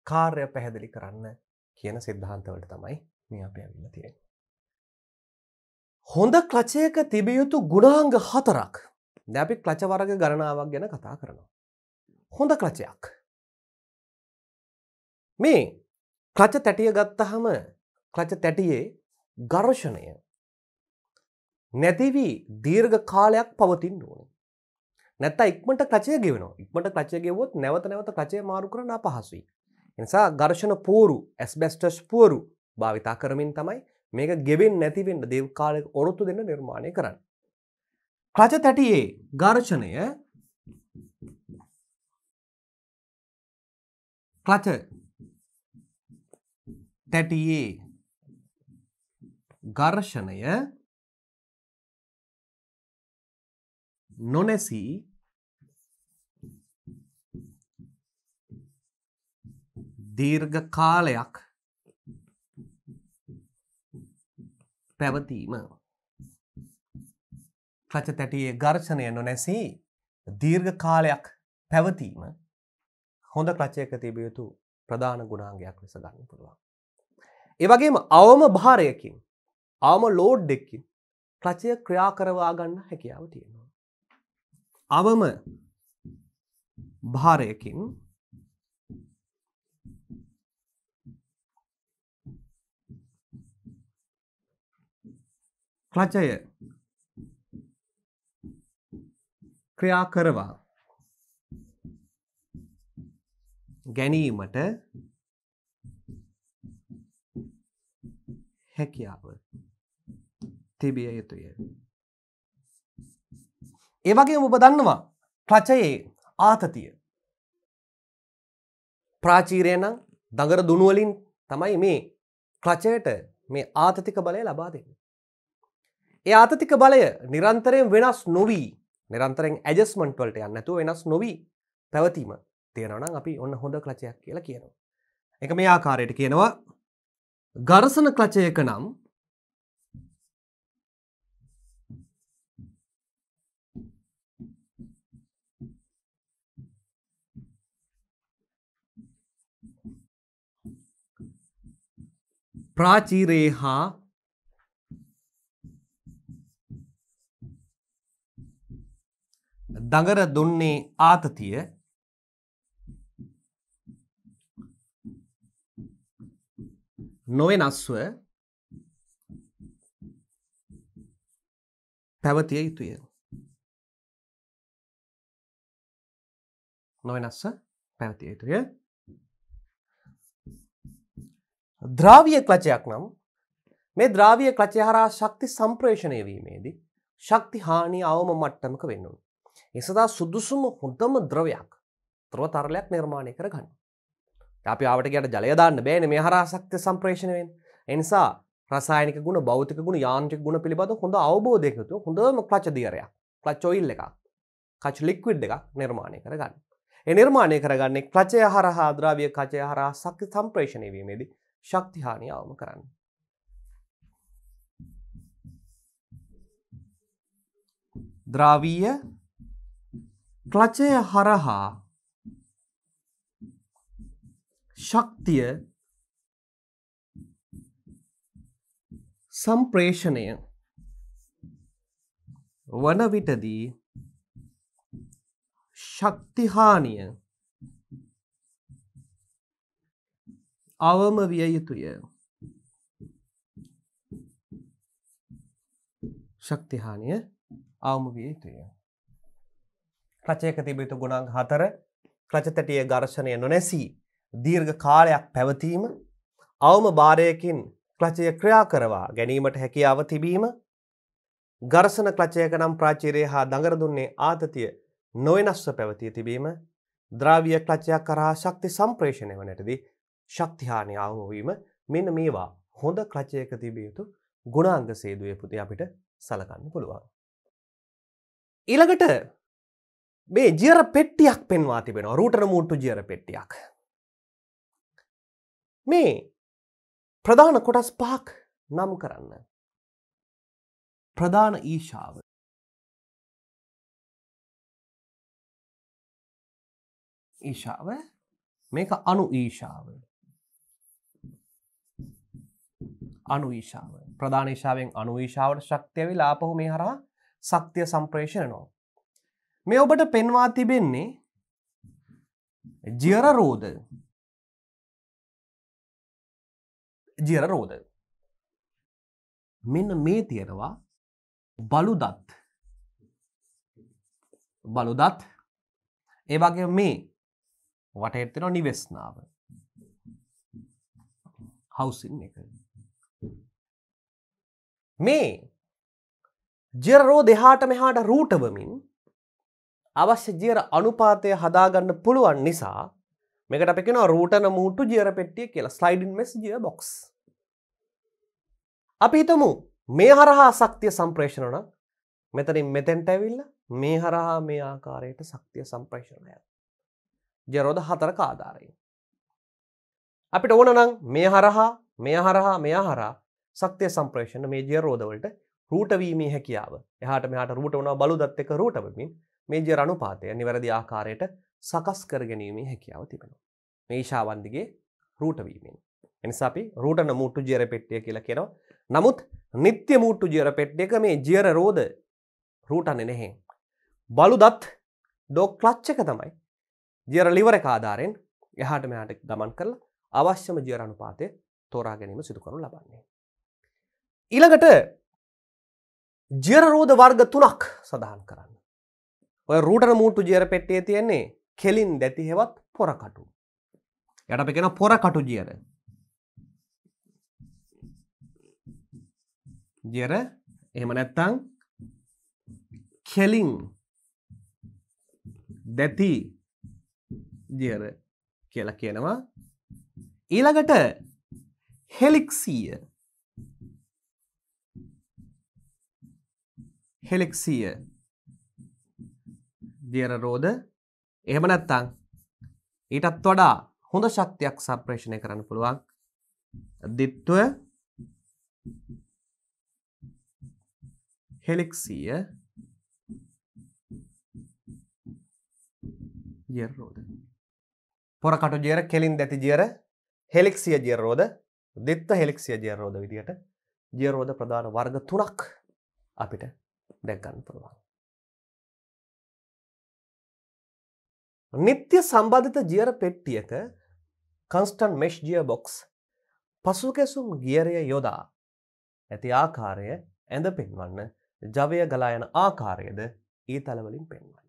කාර්ය පැහැදිලි කරන්න කියන සිද්ධාන්තවලට තමයි මේ අප ඇවිල්ල තියෙන. හොඳ ක්ලචයක තිබියයුතු ගුණාංග හතරක් නැපි ක්ලච වරග ගණනාවක් ගැන කතා කරනවා. හොඳ ක්ලචයක්. මේ ක්ලච තැටිය ගත්තහම ක්ලච තැටියේ ගර්ෂණය නැතිවී දීර්ඝ කාලයක් පවතින් ඕන. නැත්ත ඉක්මට ක්‍රචය ගෙවන ඉක්මට ක්‍රචය ගෙවොත් නැවත නැවත ක්‍රචය මාරු කරන පහසුයි. එනිසා ගර්ෂණ පෝරු ඇස්බැස්ටස් පුවරු භාවිතා කරමින් තමයි මේක ගෙබෙන් නැතිවෙන්ට දෙව් කාලෙක ඔරොත්තු දෙන්න නිර්මාණය කරන්න. රජ තැටියේ ගර්ෂණය ක්ලච තැටියේ ගර්ෂණය නොනැසී දීර්ඝ කාලයක් පැවතීම ක්ලච තැටියේ ගර්ශනය නොනැසේ දීර්ඝ කාලයක් පැවතීම හොඳ ක්‍රචයක තිබියයුතු ප්‍රධාන ගුණාන්ගයක් ලෙස ගන්න පුළුවන්. ඒවගේම අවම භාරයකින් ආම ලෝඩ් දෙක්කින් ක්‍රචය ක්‍රියා කරවා ගන්න හැකියාව තියෙනවා. අවම භාරයකින් රජය ක්‍රියා කරවා ගැනීමට හැකියාව තිබිය යුතුය. ඒවගේ ඔබ දන්නවා ප්‍රචයේ ආතතිය ප්‍රාචීරයනම් දඟර දුනුවලින් තමයි මේ ක්‍රචයට මේ ආතතික බලය ලබා දෙන්න. ඒ ආතතික බලය නිරන්තරයෙන් වෙනස් නොවී නිරන්තරෙන් ඇජස්මන්ටවලට යන්නතු වෙනස් නොවී පැවතීම තියෙනවනම් අපි ඔන්න හොඳ ක්ලචයක් කියලා කියනවා. එක මේ ආකාරයට කියනවා ගරසන ක්ලචයක නම් ප්‍රාචීරයේ හා දඟර දුන්නේ ආතතිය නොවෙනස්ව පැවතිය යුතුය. නොවෙනස්ස පැවතිය යුතුය. ද්‍රාවිය ක්ලචයක් නම් මේ ද්‍රාවිය ක්ලචය හරා ශක්ති සම්ප්‍රේෂණය වීමේදී ශක්ති හානි අවම මට්ටමක වෙන්නුන්. එසදා සුදුසුම හොඳම ද්‍රවයක් ත්‍රව තරලයක් නිර්මාණය කර ගන්න. අපි ආවට කියට ජලයදාන්න බෑන මේ හරාසක්්‍ය සම්ප්‍රේෂණයෙන් එනිසා රසායනික ගුණ බෞතික ගුණ යාන්ත්‍රික ගුණ පිළිබඳ හොඳ අවබෝධයකතු හොඳම ක්ලච්චදීරයක් ක්ලච්චොයිල් එක කච් ලික්විඩ් එකක් නිර්මාණය කරගන්න. එ නිර්මාණය කරගන්නේ ක්ලචය හරහා ද්‍රාවිය කචය හරා සක්්‍ය සම්ප්‍රේෂණය වීමේදී ශක්තිහානය අවම කරන්න. ද්‍රාවීය ක්ලචය හරහා ශක්තිය සම්ප්‍රේෂණය වන විටදී ශක්තිහානිය අවම විය යුතුය ශක්තිහානිය අවම විය යුතුය ක්ලචයක තිබිතු ගුණක් හතර ක්ලචතටිය ගර්ශණය නොනැසී දීර්ඝ කාලයක් පැවතීම අවම භාරයකින් ක්ලචය ක්‍රියා කරවා ගැනීමට හැකියාව තිබීම ගර්සන ක්ලචයක නම් ප්‍රාචීරය හා දඟර දුන්නේ ආතතිය නොවෙනස්ව පැවතිය තිබීම ද්‍රාවිය ක්ලචයක් කරහා ශක්ති සම්ප්‍රේෂණය වනටදී ශක්තිහානය අවමවීම මෙන්න මේවා හොඳ ක්ලචයක තිබිය යුතු ගුණාංග සේදුවය පුති අපිට සලකන්න පුළුවන්. ඊළඟට මේ ජියර පෙට්ටියක් පෙන්වා තිබෙන රූටර මූට්ටු ජියර පෙට්ටියක් මේ ප්‍රධාන කොටස් පහක් නම් කරන්න ප්‍රධාන ඊශාව ඊශාව මේක අනු ඊශාව අනු ඊශාව ප්‍රධාන ශාවෙන් අනු ඊශාවට ශක්තිය වෙලා අපහු මේ හරා සක්තිය සම්ප්‍රේෂණ නෝ මේ ඔබට පෙන්වා තිබෙන්නේ ජියර රෝධ ජියර රෝධ මෙන්න මේ තියෙනවා බලුදත් බලුදත් ඒවගේ මේ වටයත්තෙන නිවෙස්නාව හවසින් එක මේ ජෙරරෝ දෙහාට මෙහාට රූටවමින් අවශ්‍ය ජියර අනුපාතය හදාගන්න පුළුවන් නිසා මේකට අපි කෙනවා රූටන මූටු ජියර පෙට්ටිය කියලා ස්ලයිඩින් මෙස් ජිය බොක්ස් අපි හිතමු මේ හරහා සක්තිය සම්ප්‍රේෂණන මෙතනින් මෙතැන්ට ඇවිල්ල මේ හරහා මේ ආකාරයට සක්තිය සම්ප්‍රේෂණය ජරෝධ හතරක ආධාරයෙන් අපිට ඕන නම් මේ හරහා මේ හරහා මෙයා හරා සක්තිය සම්ප්‍රේෂණ මේ ජයරෝධවලට රූටවීමේ හැකියාව එහට මෙහට රූට වන බලු දත් එක රූටවමින් මේ ජරණුපාතය නිවැරදි ආකාරයට සකස් කරගැනීමේ හැකියාව තිබෙනවා. මේශාවන්දිගේ රූටවීමෙන්. එනිසාපි රූටන මුට්ටු ජියර පෙට්ටිය කියලා කෙනවා. නමුත් නිත්‍ය මුට්ටු ජියර පෙට්ටියක මේ ජියර රෝධ රූටන නෙහෙන්. බලු දත් ඩෝ ක්ලච්චක තමයි. ජියර ලිවර කාධාරයෙන් එහාට මෙහාට ගමන් කරලා අවශ්‍යම ජියරණුපාතය තෝරා ගැනීම සිදුකරු ලබන්නේ. ඊළඟට ජියරරෝධ වර්ග තුනක් සඳහන් කරන්න. ඔය රූටර මූට්ටු ජියර පෙට්ටිය තියෙන්නේ කෙලින් දැති හෙවත් පොරකටු. යට අපි කෙන පොරකටු ජියර. ජියර එහෙම නැත්තං කෙලින් දැති ජියර කියලා කියනවා ඊළඟට හෙලික්සිය හෙලෙක්සිය දියරරෝධ එහෙම නැත්තං ඊටත් වඩා හොඳ ශක්තියක් සම්ප්‍රේෂණය කරන්න පුළුවන් දිත්ව හෙලික්සිය ජියරෝධ පොරකටු ජියර කෙලින් දැති ජියර හෙලික්සිය ජියරෝධ දෙත්ත හෙලික්සිය ජියරෝධ විදිහට ජියරෝධ ප්‍රධාන වර්ග තුනක් අපිට දැක්ගන්න පුළුවන් නිත්‍ය සම්බධිත ජියර පෙට්ටියක කන්ස්ටන් මෙෂ් ජිය බොක්ස් පසුකැසුම් ගියරය යොදා ඇති ආකාරය ඇඳ පෙන්වන්න ජවය ගලායන ආකාරයද ඒ තලවලින් පෙන්වයි.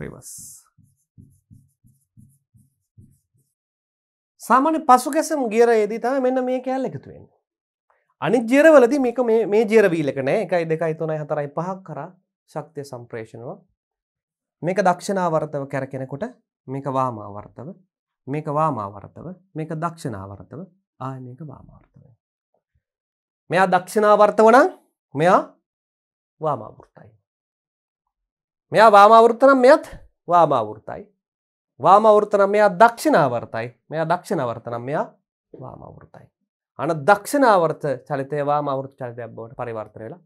reverse. සාමාන්‍ය පසු කැසම් ගියරයේදී තමයි මෙන්න මේ කැල් එකතු වෙන්නේ. අනිත් ජියරවලදී මේක මේ මේ ජියර වීලක නෑ 1 2 3 4 5ක් කරා ශක්තිය සම්ප්‍රේෂණව මේක දක්ෂිනාවර්තව කැරකෙනකොට මේක වාමාවර්තව මේක වාමාවර්තව මේක දක්ෂිනාවර්තව ආය මේක වාමාවර්තව මෙයා දක්ෂිනාවර්තව නම් මෙයා වාමාවෘතයි මෙයා වාමාවෘත්තනම් මෙයත් වාමාවෘතයි. වාමවෘතනම් මෙයා දක්ෂිනාවර්තයි මෙයා දක්ෂිනවර්තනම් මෙයා වාමවෘතයි. අන දක්ෂිනාවර්ත චලිතය වාමවෘත චලිතයක් බවට පරිවර්තනයලා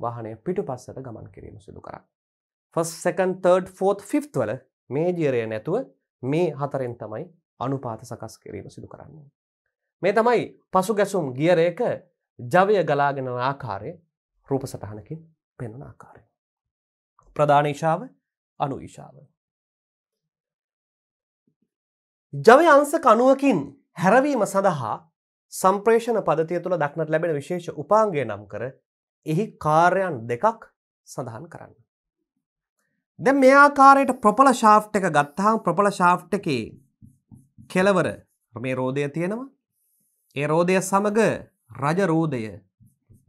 වාහනය පිටු පස්සට ගමන් කිරීම සිදු කර. ෆස්කන් තර්ඩ් ෆෝත් ෆිෆ් වල මේ ජීරය නැතුව මේ හතරෙන් තමයි අනුපාත සකස් කිරීම සිදු කරන්නේ. මේ තමයි පසු ගැසුම් ගියරයක ජවය ගලාගෙන ආකාරය රූප සටහනකින් පෙනුන ආකාරය. ප්‍රධාන ශාව අනු ශාව. ජව අංස කනුවකින් හැරවීම සඳහා සම්ප්‍රේෂණ පදතිය තුළ දක්නට ලැබෙන විශේෂ උපාන්ගේ නම් කර එහි කාර්යන් දෙකක් සඳහන් කරන්න. දැ මෙයාකාරයට ප්‍රපල ශාෆ්ට එක ගත්තහම් ප්‍රපල ශාෆ්ට එකේ කෙලවර මේ රෝධය තියෙනවා ඒ රෝධය සමඟ රජරෝධය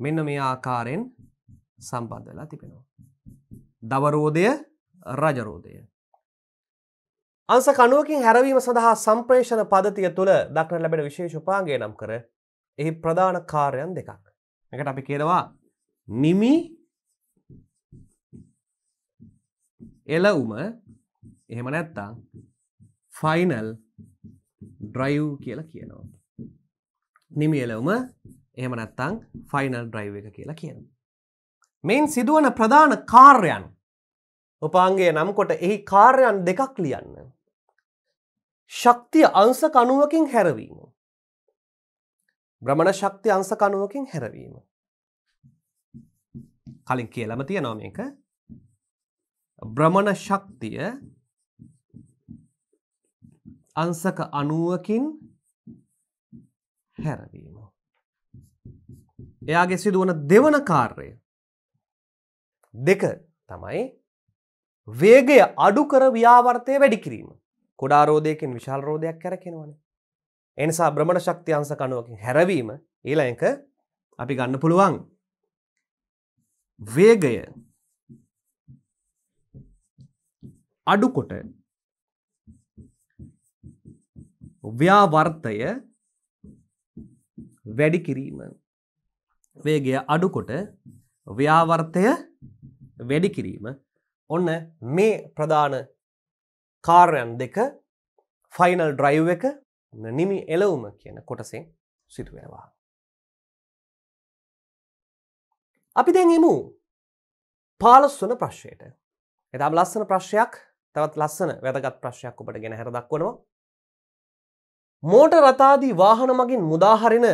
මෙන්න මේ ආකාරයෙන් සම්බන්ධලා තිබෙනවා. දවරෝධය රජරෝධය. අන්ස කනුවකින් හැරවීම සඳහා සම්ප්‍රේෂණ පදතිය තුළ දක්න ලැබෙන විශේෂුපාන්ගේ නම් කර එහි ප්‍රධාන කාරයන් දෙකක්. එකට අපි කියනවා නිමි එලවුම එහෙම නැත්තං ෆයිනල් ඩ්‍රයිව් කියලා කියනවා. නිමි එලවුම එහෙම නැත්තං ෆයිනල් ඩ්‍රයිව් එක කියලා කියනවා. මෙයින් සිදුවන ප්‍රධාන කාර්යන් උපාන්ගේ නම්කොට එහි කාර්යන් දෙකක් ලියන්න. ශක්තිය අංස කනුවකින් හැරවීම. බ්‍රමණ ශක්ති අංස කනුවකින් හැරවීම. කලින් කියලම තියනොම එක බ්‍රමණ ශක්තිය අංසක අනුවකින් හැරවීම. එයාගේ සිදුවන දෙවන කාර්ය දෙක තමයි වේගය අඩුකර ව්‍යාවර්තය වැඩි කිරීම. කොඩා රෝධයකින් විශාල් රෝධයක් කැරකෙනවනේ. එනිසා බ්‍රමණ ශක්ති අංශ කණුවකින් හැරවීම ඊළඟක අපි ගන්න පුළුවන්. වේගය අඩුකොට ව්‍යාවර්තය වැඩි කිරීම වේගය අඩුකොට ව්‍යාවර්තය වැඩි කිරීම ඔන්න මේ ප්‍රධාන කාර්යන් දෙක ෆයිනල් ඩ්‍රයිව් එක නිමි එලවුම කියන කොටසෙන් සිදුවෙනවා. අපි දැන්මු පාලස්වන ප්‍රශ්යට එතාම ලස්සන ප්‍රශ්යක් තවත් ලස්සන වැදගත් ප්‍රශ්යක් ඔබට ගෙන හැර දක්වනවා. මෝට රතාදී වාහන මගින් මුදාහරින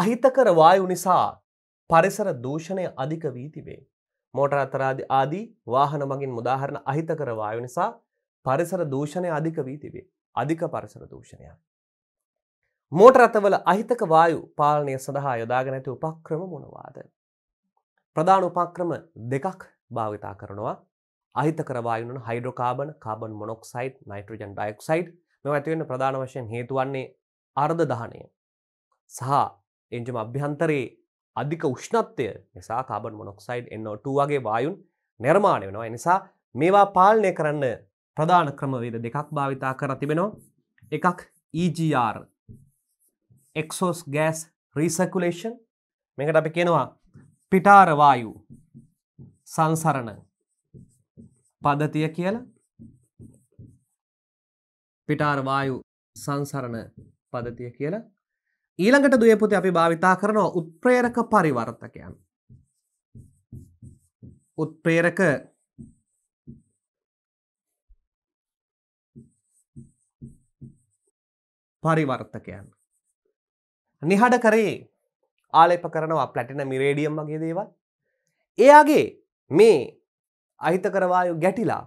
අහිතකර වායු නිසා පරිසර දූෂණය අධික වී තිබේ. මෝටර අතරාද ආදී වාහන මගින් මුදාහරණ අහිතකරවාය නිසා පරිසර දූෂණය අධික වී තිබේ අධික පරිසර දූෂණය. මෝට රතවල අහිතක වායු පාලනය සඳහා යොදාගෙන ඇති උපක්‍රම මොනවාද. ප්‍රධාන උපක්‍රම දෙකක් භාවිතා කරනවා අහිතකරවායුන හයිඩ්‍රකාබන කාබන් මොනොක්සයිට් නයිට්‍රජන් ඩයික්සයිට් මෙ ඇතිවෙන්න ප්‍රධාන වශයෙන් හේතුවන්නේ අර්ධ දහනය සහ එන්ජම අභ්‍යන්තරයේ අධික උෂ්ණත්වය නිසා කාබන් මොනොක්සයිඩ් එන්නෝ2 වගේ වායුන් නිර්මාණය වෙනවා. එනිසා මේවා පාලනය කරන්න ප්‍රධාන ක්‍රමවේද දෙකක් භාවිතා කර තිබෙනවා. එකක් EGR එක්සෝස් ගෑස් රීසකුලේෂන් මේකට අපි කියනවා පිටාරවායු සංසරණ පද්ධතිය කියලා පිටාරවායු සංසරණ පදතිය කියලා ඊළඟට දුයපුති අපි භාවිතා කරනවා උත්ප්‍රේරක පරිවර්තකයන් උත්ප්‍රේරක පරිවර්තකයන් නිහඩ කරේ ආලේප කරනවා ප්ලැටින මිරේඩියම් වගේ දේවල් එයාගේ මේ අහිතකරවායු ගැටිලා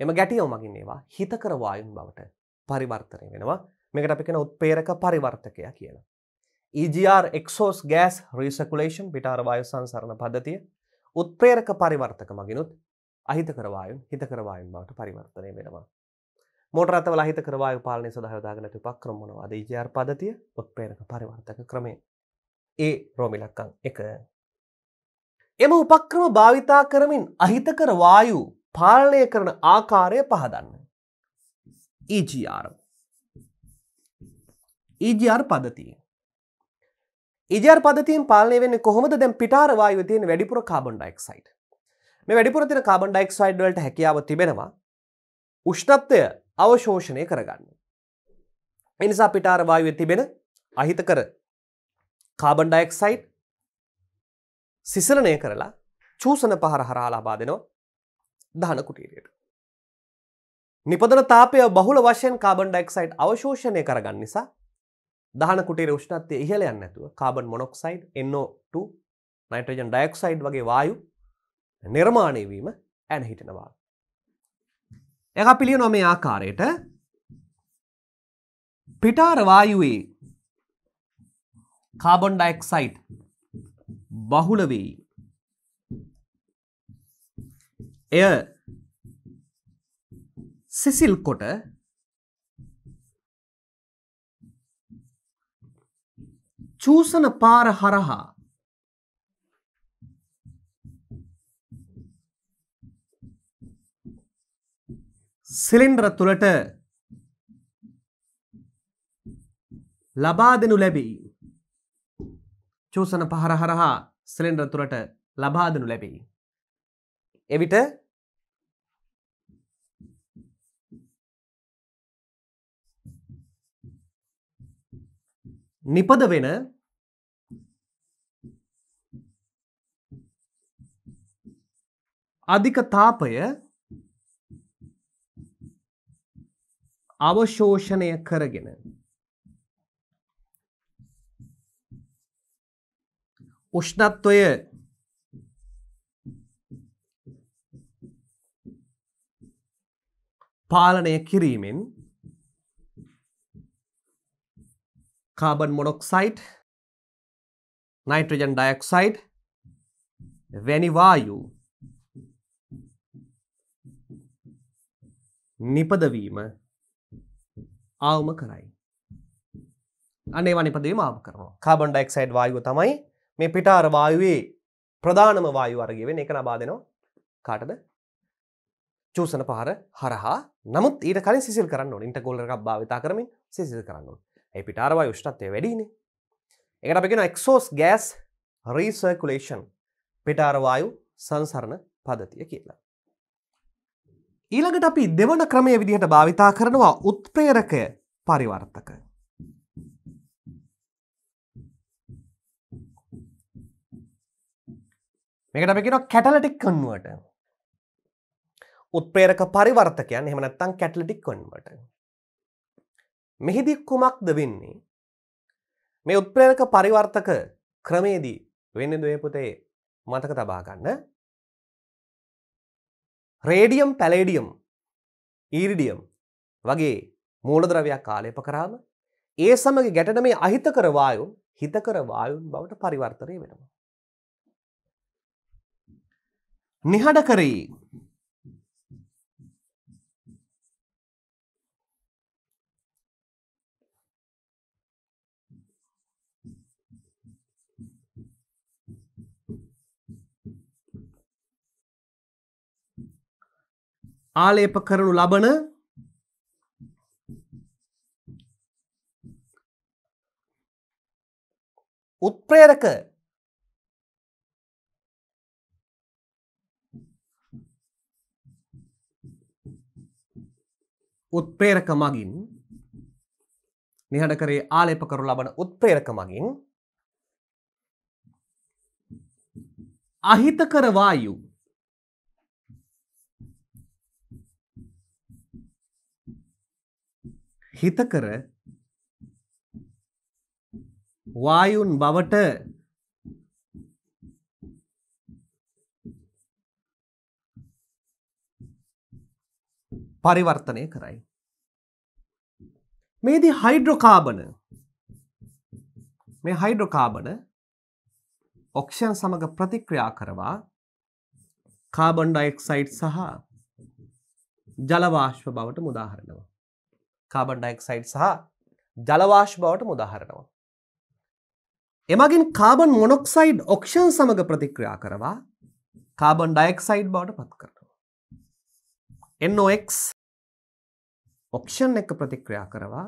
එම ගැටියෝ මගින් ඒවා හිතකරවායුන් බවට පරිවර්තනය වෙනවා මේකට අපිකන උත්පේරක පරිවර්තකය කියන. EGR එක්ෝස් ගෑස් රීසකුලේෂන් පිටාරවායු සංසරණ පද්ධතිය උත්පේරක පරිවර්තක මගෙනුත් අහිතකරවායුන් හිතකරවායුන් බවට පරිවර්තනය වෙනවා. මෝටරතව හිතකරවාය පාලනය සදහයෝදාගනැති පක්‍රමණවාද ජාර් e පදතිය උත්පේරක පරිවර්තක ක්‍රමේ ඒ රෝමිලක්කං එක. එම උපක්‍රම භාවිතා කරමින් අහිතකරවායු පාලනය කරන ආකාරය පහදන්න. EGR ඊජයාර් පදතිය. ඉජර් පදතින් පාලනය වෙන්න කොහොමද දැන් පිටාරවායු තියෙන වැඩිපුර කාබන් ඩයික්සයිඩ්. මේ වැඩිපුර තියෙන කාබන් ඩයික්සයිඩ් වලට හැකියාව තිබෙනවා උෂ්ණත්වය අවශෝෂණය කරගන්න. ඒ නිසා පිටාරවායුවේ තිබෙන අහිතකර කාබන් ඩයික්සයිඩ් සිසලනය කරලා චූසන පහර හරහා ලබා දෙනවා දහන කුටීරයට. නිපදන තාපය බහුල වශයෙන් කාබන් ඩයික්සයිඩ් අවශෝෂණය කරගන්න නිසා දහන කුටේ ෂ්ටත්වය ඉහල යන්න ඇතුව කාබන් මොනොක්සයිඩ් එන්නෝ නයිටජන් ඩයක්සයිඩ් වගේ වායු නිර්මාණයවීම ඇන හිටෙනවා. එහ පිළිය නොමේ ආකාරයට පිටාරවායුවේ කාබොන් ඩයික්සයිට් බහුල වෙයි. එය සිසිල් කොට චූසන පාර හරහා සිලින්ඩර තුළට ලබා දෙනු ලැබෙයි චූසන පහර හරහා සිලින්ඩර තුළට ලබා දෙනු ලැබෙයි එවිට නිපද වෙන අධික තාපය අවශෝෂණය කරගෙන උෂ්ණත්වය පාලනය කිරීමෙන් carbon monoxide, nitrogen dioxide, වැනිවායු නිපදවීම ආවම කරයි. අනේ වනිපදීම ආව කරනවා කාබන් ඩයික්සයිඩ් වායුව තමයි මේ පිටාර වායුවේ ප්‍රධානම වායු වර්ගය වෙන එක නබා දෙනවා කාටද චූසන පහර හරහා නමුත් ඊට කලින් සිසිල් කරන්න ඕනේ ඉන්ටර්කූලර් එකක් භාවිතා කරමින් සිසිල් කරන්න ඕනේ ඇයි පිටාරවා යුෂ්ටත්වය වැඩිනේ එකට අපිෙන එක්සෝස් ගෑස් රීසර්කුලේෂන් පිටාරවායු සංසරණ පදතිය කියලා. ඊළඟට අපි දෙවන ක්‍රමය විදිහට භාවිතා කරනවා උත්ප්‍රේරකය පරිවර්තක. මේකට අපි කියනවා කැටලටික් කන්වර්ටර්. උත්ප්‍රේරක පරිවර්තකයන් එහෙම නැත්නම් කැටලටික් කන්වර්ටර්. මෙහිදි කුමක්ද වෙන්නේ. මේ උත්ප්‍රේරක පරිවර්තක ක්‍රමේදී වෙන්න දවේපුතේ මතක තබාගන්න රේඩියම් පැලේඩියම් ඊරිඩියම් වගේ මූලදරවයක් කාලයප කරාම ඒ සමඟ ගැටන මේ අහිත කරවායුන් හිත කරවායුන් බවට පරිවර්තනය වෙනවා. නිහඩ කරේ ආලේප කරනු ලබන උත්ප්‍රේරක උත්ප්‍රේරක මගින් නිහඬ කරේ ආලේප කරු ලබන උත්ප්‍රේරක මගින් අහිතකර වායු හිතකර වායුන් බවට පරිවර්තනය කරයි. මේදී හයිඩ්‍රොකාබන මේ හයිඩ්‍රොකාබන ඔක්ෂයන් සමඟ ප්‍රතික්‍රියා කරවා කාබන්ඩ එක්සයිට් සහ ජලවාශ්ව බවට මුදාහරනවා. කාබන් ඩයික්සයිඩ් සහ ජලවාශ් බවට මුදාහරනවා. එමගින් කාබන් මොනොක්සයිඩ් ඔක්ෂන් සමඟ ප්‍රතික්‍රියා කරවා කාබන් ඩයික්සයිඩ් බවට පත් කරනවා. එන්නෝක් ඔක්ෂන් එක ප්‍රතික්‍රියා කරවා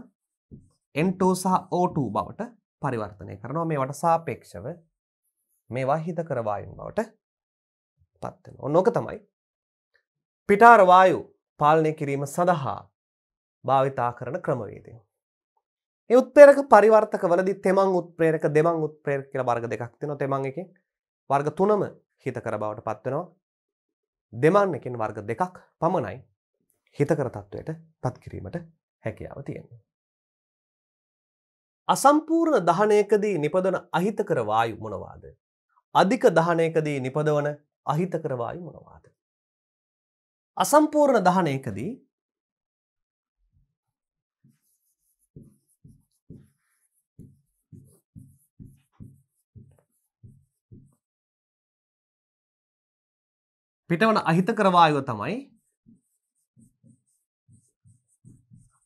එන්ටෝ සහ ඕටූ බවට පරිවර්තනය කරනවා මේ වට සාපේක්ෂව මේවා හිත කරවායුන් බවට පත්වෙන ඔන්නෝක තමයි පිටාරවායු පාලනය කිරීම සඳහා භාවිතා කරන ක්‍රමවේදය. ඒ උත්පේරක පරිවර්තක වලදි තෙමං උත්ප්‍රේරක දෙමං උත්ප්‍රේරක කියලා වර්ග දෙකක් තියෙනවා තෙමං එකෙන් වර්ග තුනම හිත කර බවට පත් වෙනවා. දෙමන් එකෙන් වර්ග දෙකක් පමණයි හිත කර තත්වයට පත් කිරීමට හැකියාව තියෙනවා. අසම්පූර්ණ දහනයකදී නිපදවන අහිතකර වායු මොනවාද? අධික දහනයකදී නිපදවන අහිතකර වායු මොනවාද? අසම්පූර්ණ දහනයකදී පිටවන අහිතකර වායුව තමයි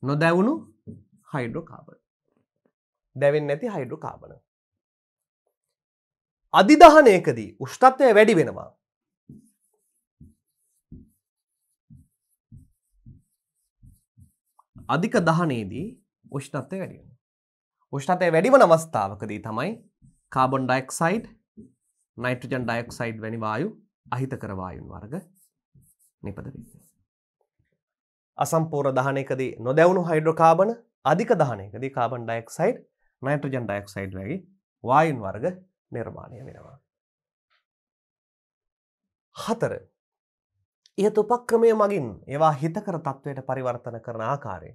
නොදැවුණු හයිඩ්‍රෝකාබන්. දැවෙන්නේ නැති හයිඩ්‍රෝකාබන. අධිදහනයකදී උෂ්ණත්වය වැඩි වෙනවා. අධික දහනයේදී උෂ්ණත්වය වැඩි වෙනවා. උෂ්ණත්වය වැඩි වන අවස්ථාවකදී තමයි කාබන් ඩයොක්සයිඩ් නයිට්‍රජන් ඩයොක්සයිඩ් වැනි වායු අහිතකර වායුන් වර්ග නිපද වෙන්නේ. අසම්පූර්ණ දහනයකදී නොදැවුණු හයිඩ්‍රෝකාබන අධික දහනයකදී කාබන් ඩයොක්සයිඩ් නයිට්‍රජන් ඩයොක්සයිඩ් වගේ වායුන් වර්ග නිර්මාණය වෙනවා. හතර ඉහත උපක්‍රමය මගින් ඒවා හිතකර තත්ත්වයට පරිවර්තන කරන ආකාරය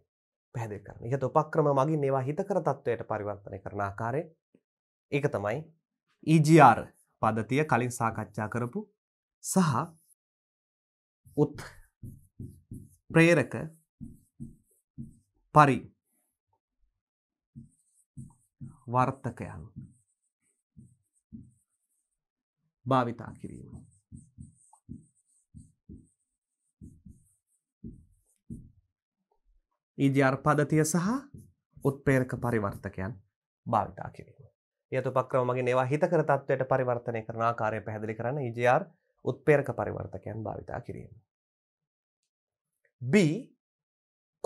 පැහැදිල් කරන. ඉහත උපක්‍රම මගින් ඒවා හිතකර තත්ත්වයට පරිවර්තනය කරන ආකාරය ඒක තමයි EGR පද්ධතිය කලින් සාකච්ඡා කරපු සහ උත් ප්‍රේරක පරි වර්තකයන් භාවිතා කිරීම. ඊජර් පදතිය සහ උත්පේරක පරිවර්තකයන් භාවිතා කිරීම. යතු පක්‍රමගේ නවා හිතකර තත්වයට පරිවර්තනය කරන ආකාරය පැහැදිලි කරන ඉජර් උත්පේරක පරිවර්තකයන් භාවිතා කිරීම. B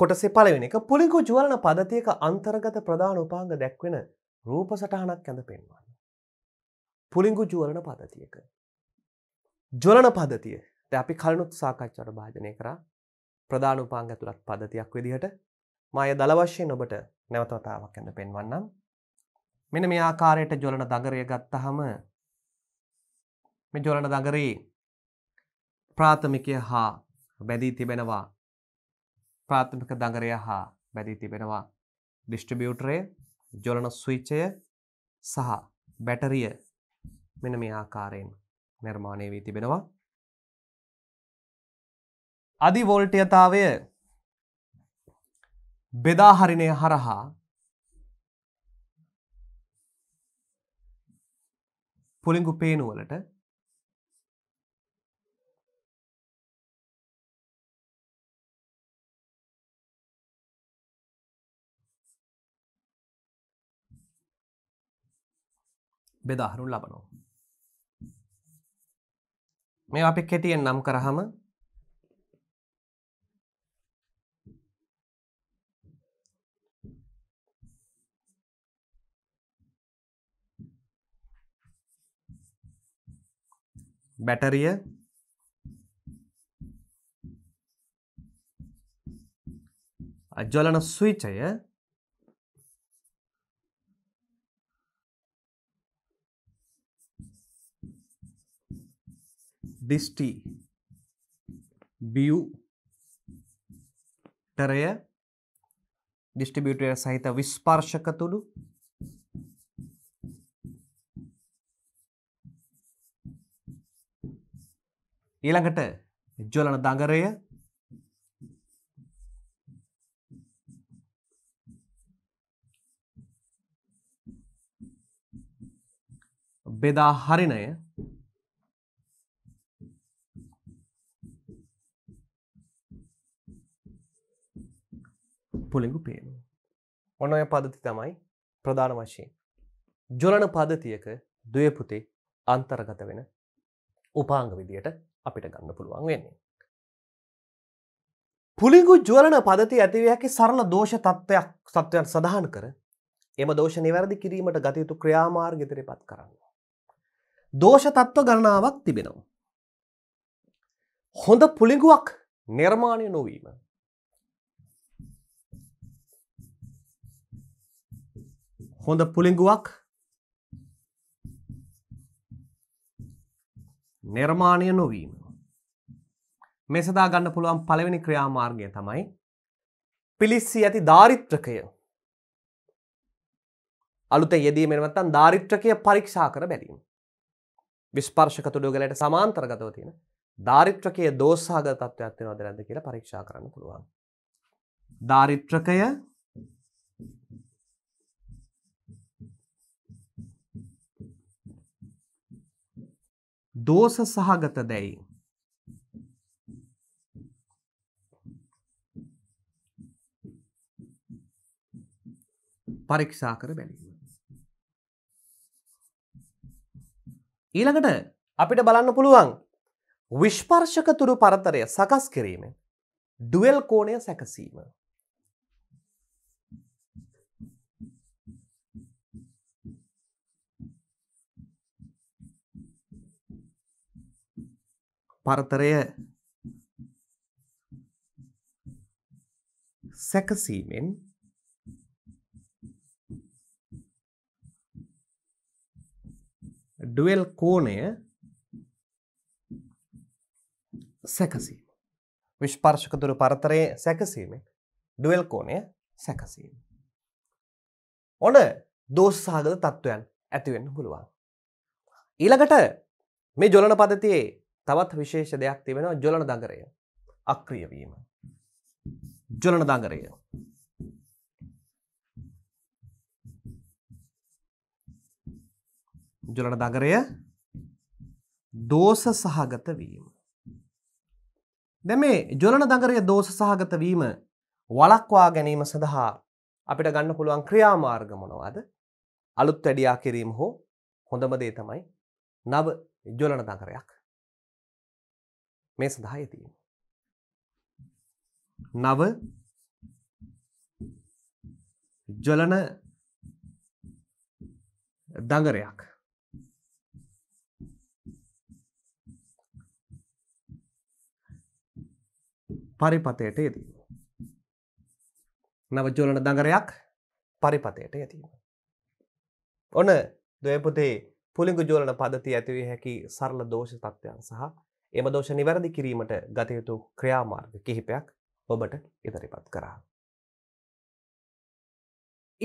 කොටසේ පලවෙෙන එක පුලිකු ජුවලන පදතියක අන්තර්ගත ප්‍රධාන උපාංග දැක්වෙන රූප සටහනක් ඇඳ පෙන්වන්න. පුලිංගු ජුවලන පදතියක. ජොලන පදතිය අපි කලනුත් සාකච්චට භාජනය කර ප්‍රධාන උපාංග තුළත් පදතියක් විදිහට මය දළවශ්‍යයෙන් ඔබට නැවතවතාවක් ඇඳ පෙන්වන්නම් මෙන මේ ආකාරයට ජොලන දගරය ගත්තහම මේ ජොලන නගරයේ ප්‍රාථමිකය හා බැඳී තිබෙනවා ප්‍රාථමික දඟරය හා බැඳී තිබෙනවා ඩිස්ට්‍රිබියුටරය ජොලන ස්විච්චය සහ බැටරිය මෙන මේ ආකාරයෙන් නිර්මාණය වී තිබෙනවා අධිවෝල්ටයතාවය බෙදාහරිණය හරහා පුලිංගු පේනුවලට බෙදාහරු ලබනවා. මේ අපි කෙටියෙන් නම් කරහම बैटरिय ज्वलन है දිෂ්ටි බියුටරය ඩිස්ටිබියුටරය සහිත විස්පර්ශක තුළු ඊළඟට ජොලන දඟරය බෙදා හරිණය පොළඟු පේනවා. ඔන්න ඔය පදති තමයි ප්‍රධාන වශයෙන්. ජොලන පදතියක දයපුතේ අන්තර්ගත වෙන උපාංග විදියට අපිට ගන්න පුළුවන් වෙන්නේ. පුළිගු ජුවලන පදති ඇතිවයකි සරල දෝෂ තත්ත්වයක් සත්වයන් සඳහන් කර එම දෝෂ නිවැරදි කිරීමට ගතයුතු ක්‍රියාමාර්ගිතරය පත් කරන්න. දෝෂ තත්ත්ව ගණනාවක් තිබෙනවා. හොඳ පුළිගුවක් නිර්මාණය නොවීම හොඳ පුළිඟුවක් නිර්මාණය නොවීම. මේ සදා ගන්න පුළුවන් පළවෙනි ක්‍රියාමාර්ගය තමයි පිලිස්සී ඇති ධාරිත්‍රකය අලුත යෙදීම එනවත්තන් ධාරිත්‍රකය පරීක්ෂා කර බැලීම. විස්පර්ශක තුඩුගලට සමාන්තරගතව තියෙන ධාරිත්‍රකය දෝසාග තත්ත්වයක් වෙනවද නැද්ද කියලා පරීක්ෂා කරන්න පුළුවන්. ධාරිත්‍රකය දෝෂ සහගත දැයි පරීක්ෂා කර බැලීම. ඊළඟට අපිට බලන්න පුළුවන් විශ්පර්ශකතුරු පරතරය සකස් කිරීමෙන් ඩුවල් කෝණය සැකසීම. පරතරය සැකසීමෙන් ඩුවල් කෝණය සැකසීම විශ්පර්ශක දුර පරතරය සැකසීමෙන් ඩුවල් කෝණය සැකසීම. ඔන දෝස්සාගත තත්ත්වයන් ඇතිවෙන්න පුළුවන්. ඊළඟට මේ ජොලන පදතියේ තවත් විශේෂ දෙයක් තිබෙනවා ජොලන දඟරය අක්‍රියවීම ජොලන දඟරය ජොලන දඟරය දෝස සහගත වීම දැ මේ ජොලන දඟරය දෝස සහගත වීම වලක්වා ගැනීම සඳහා අපිට ගන්න පුළුවන් ක්‍රියාමාර්ග මොනවාද අලුත් වැඩියා කිරීම හෝ හොඳමදේ තමයි නව ජොලන දඟරයක් මේ සඳහා යතින්. නව ජලන දඟරයක් පරිපතයට යතිීම. නවජෝලන දඟරයක් පරිපතයට යතිීම. ඔන දොයපොතේ පුළිගු ජෝලන පදති ඇතිවේ හැකි සරල දෝෂ තත්ත්වයන් සහ එම දෝෂ නිවැරදි කිරීමට ගතයුතු ක්‍රියාමාර්ග කිහිපයක් ඔබට ඉදිරිපත් කරා.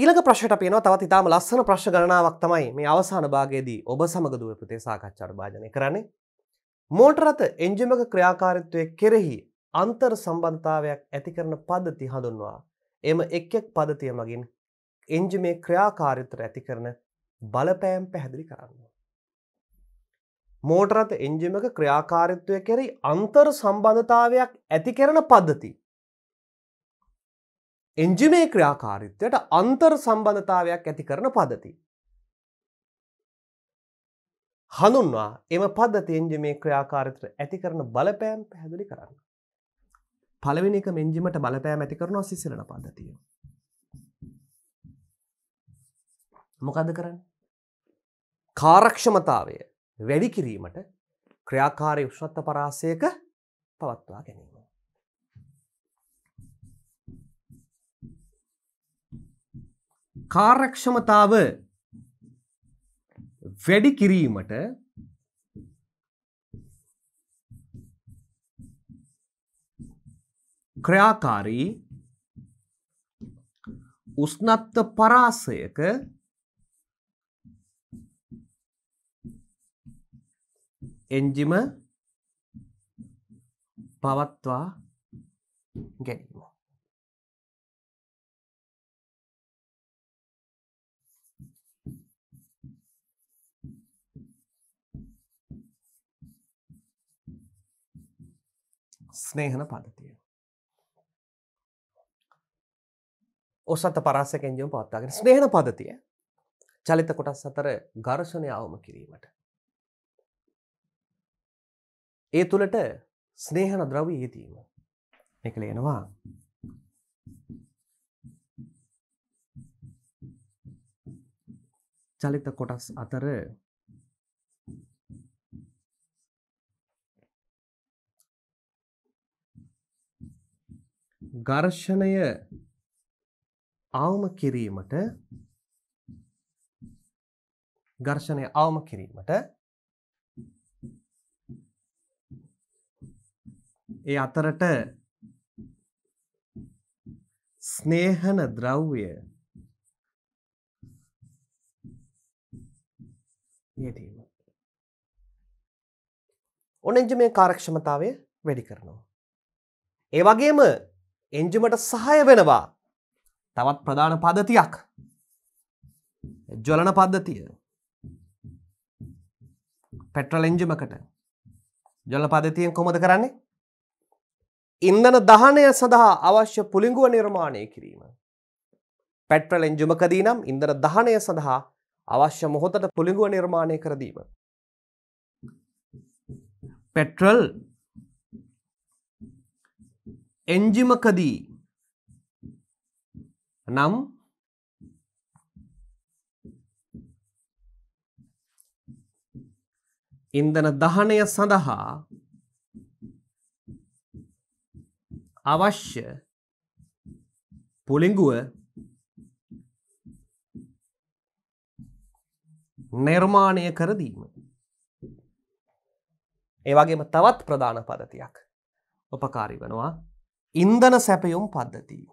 ඊළඟ ප්‍රශ්ට පේන තවත් ඉතාම ලස්සන ප්‍රශ් ගණනාවක් තමයි මේ අවසාන භාගයේදී ඔබ සමඟ දුව ප්‍රතේ සාකච්ඡාට භාජනය කරන්නේ. මෝටරත එන්ජිමක ක්‍රියාකාරිත්වය කෙරෙහි අන්තර් සම්බන්ධතාවයක් ඇති කරන පද්ධති හඳුන්වා එම එක්ෙක් පදතිය මගින් එන්ජිමේ ක්‍රියාකාරිත්‍ර ඇති කරන බලපෑම් පැහැදිලි කරන්න. මෝටරත එන්ජිමක ක්‍රියාකාරිත්වය කෙරෙහි අන්තර් සම්බන්ධතාවයක් ඇති කරන පද්ධති. එන්ජිමේ ක්‍රියාකාරිත්වයට අන්තර් සම්බන්ධතාවයක් ඇති කරන පදති. හඳුන්වා එම පද්ධති එන්ජිමේ ක්‍රියාකාරිත්‍ර ඇති කරන බලපෑම් පැහැදිලි කරන්න. පළවෙනික මෙන්ජිමට බලපෑම් ඇති කරනවා සිසිලන පද්ධතිය. මොකද කරන්න. කාරක්ෂමතාවය වැඩි කිරීමට ක්‍රියාකාරය උෂ්ණත්ත පරාසයක පවත්වා ගැනීම. කාරක්ෂමතාව වැඩි කිරීමට ක්‍රියාකාරී උස්නත්ත පරාසයක එන්ජිම පවත්වා ගැනීම ස්නේහන පදතිය ඔසත පරස්සකෙන්ජම පවත්තාගෙන ස්නේහන පදතිය චලිත කොටස් සතර ගර්ශනය අවම කිරීමට ඒ තුළට ස්නේහන ද්‍රවී යෙදීම එක ලේනවා චලිත කොටස් අතර ඝර්ෂණය අවම කිරීමට ඝර්ෂණය අවම කිරීමට ඒ අතරට ස්නේහන ද්‍රව්‍ය යෙදීම. ඔනෙන්ජ මේ කාරක්ෂමතාවය වැඩි කරනවා. ඒ වගේම එන්ජමට සහය වෙනවා තවත් ප්‍රධාන පද්ධතියක් ජොලන පද්ධතිය පෙට්‍රල් එන්ජමකට ජොල පද්ධතියෙන් කොමද කරන්නේ ඉන්ධන දහනය සඳහා අවශ්‍ය පුළිංගුව නිර්මාණය කිරීම. පැට්‍රල එංජුමකදී නම් ඉන්දර දහනය සඳහා අවශ්‍ය මොහොතට පුළිංගුව නිර්මාණය කරදීම. පෙට්‍රල් එන්ජිමකදී නම් ඉන්දන දහනය සඳහා අවශ්‍ය පුළිංගුව නිර්මාණය කරදීම. ඒවගේම තවත් ප්‍රධාන පදතියක් උපකාරි වනවා ඉන්දන සැපයුම් පද්ධතිය.